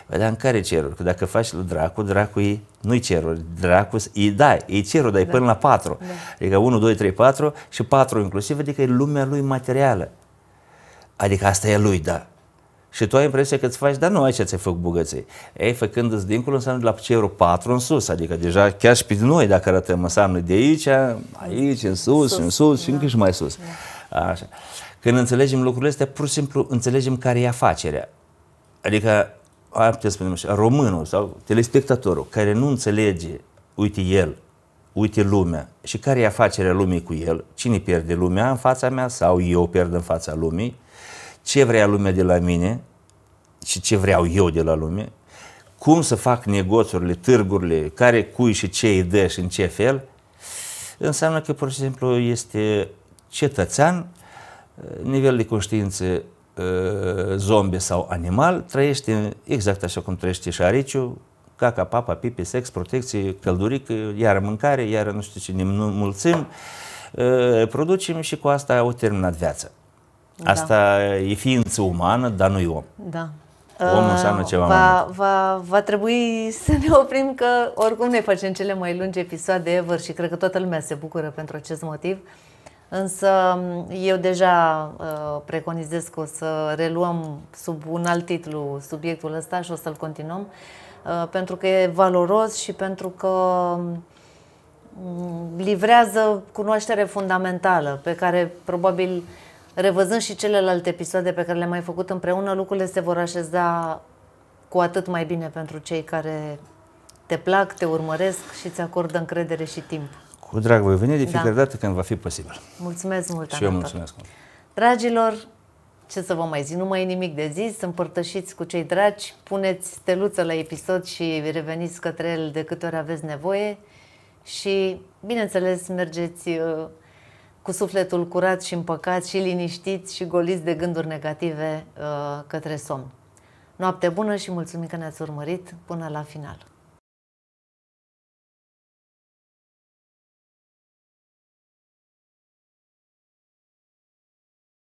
Păi dar în care ceruri? Că dacă faci la dracu, dracu e, nu-i ceruri, dracu îi dai, e cerul, dai da. până la patru. Da. Adică 1, 2, 3, 4 și 4 inclusiv, adică e lumea lui materială. Adică asta e lui, da. Și tu ai impresia că îți faci, dar nu, aici ți-ai făcut bugății. Ei, făcându-ți dincolo, înseamnă la cerul 4 în sus, adică deja chiar și pe noi, dacă arătăm, înseamnă de aici, aici, în sus, sus. în sus da. și încă și mai sus. Da. Așa. Când înțelegem lucrurile astea, pur și simplu înțelegem care e afacerea. Adică, putea să spune așa, românul sau telespectatorul care nu înțelege, uite el, uite lumea și care e afacerea lumii cu el, cine pierde lumea în fața mea sau eu pierd în fața lumii, ce vrea lumea de la mine și ce vreau eu de la lume, cum să fac negoțurile, târgurile, care cui și ce îi dă și în ce fel, înseamnă că pur și simplu este cetățean, nivel de conștiință ă, zombie sau animal, trăiește exact așa cum trăiește și ariciu, caca, papa, pipi, sex, protecție, căldurică, iar mâncare, iar nu știu ce, ne mulțim, ă, producem și cu asta au terminat viața. Da. Asta da. e ființă umană, dar nu e om. Da. Omul uh, înseamnă ceva va, mai Va, va trebui să ne oprim că oricum ne facem cele mai lungi episoade ever și cred că toată lumea se bucură pentru acest motiv. Însă mm, eu deja uh, preconizez că o să reluăm sub un alt titlu subiectul ăsta și o să-l continuăm uh, pentru că e valoros și pentru că mm, livrează cunoaștere fundamentală pe care probabil uh, revăzând și celelalte episoade pe care le-am mai făcut împreună, lucrurile se vor așeza cu atât mai bine pentru cei care te plac, te urmăresc și îți acordă încredere și timp. Cu drag, voi veni de da. fiecare da. dată când va fi posibil. Mulțumesc mult, Și eu mulțumesc mult. Dragilor, ce să vă mai zic, nu mai e nimic de zis, împărtășiți cu cei dragi, puneți steluță la episod și reveniți către el de câte ori aveți nevoie și, bineînțeles, mergeți uh, cu sufletul curat și împăcat și liniștit, și golit de gânduri negative uh, către somn. Noapte bună și mulțumim că ne-ați urmărit până la final!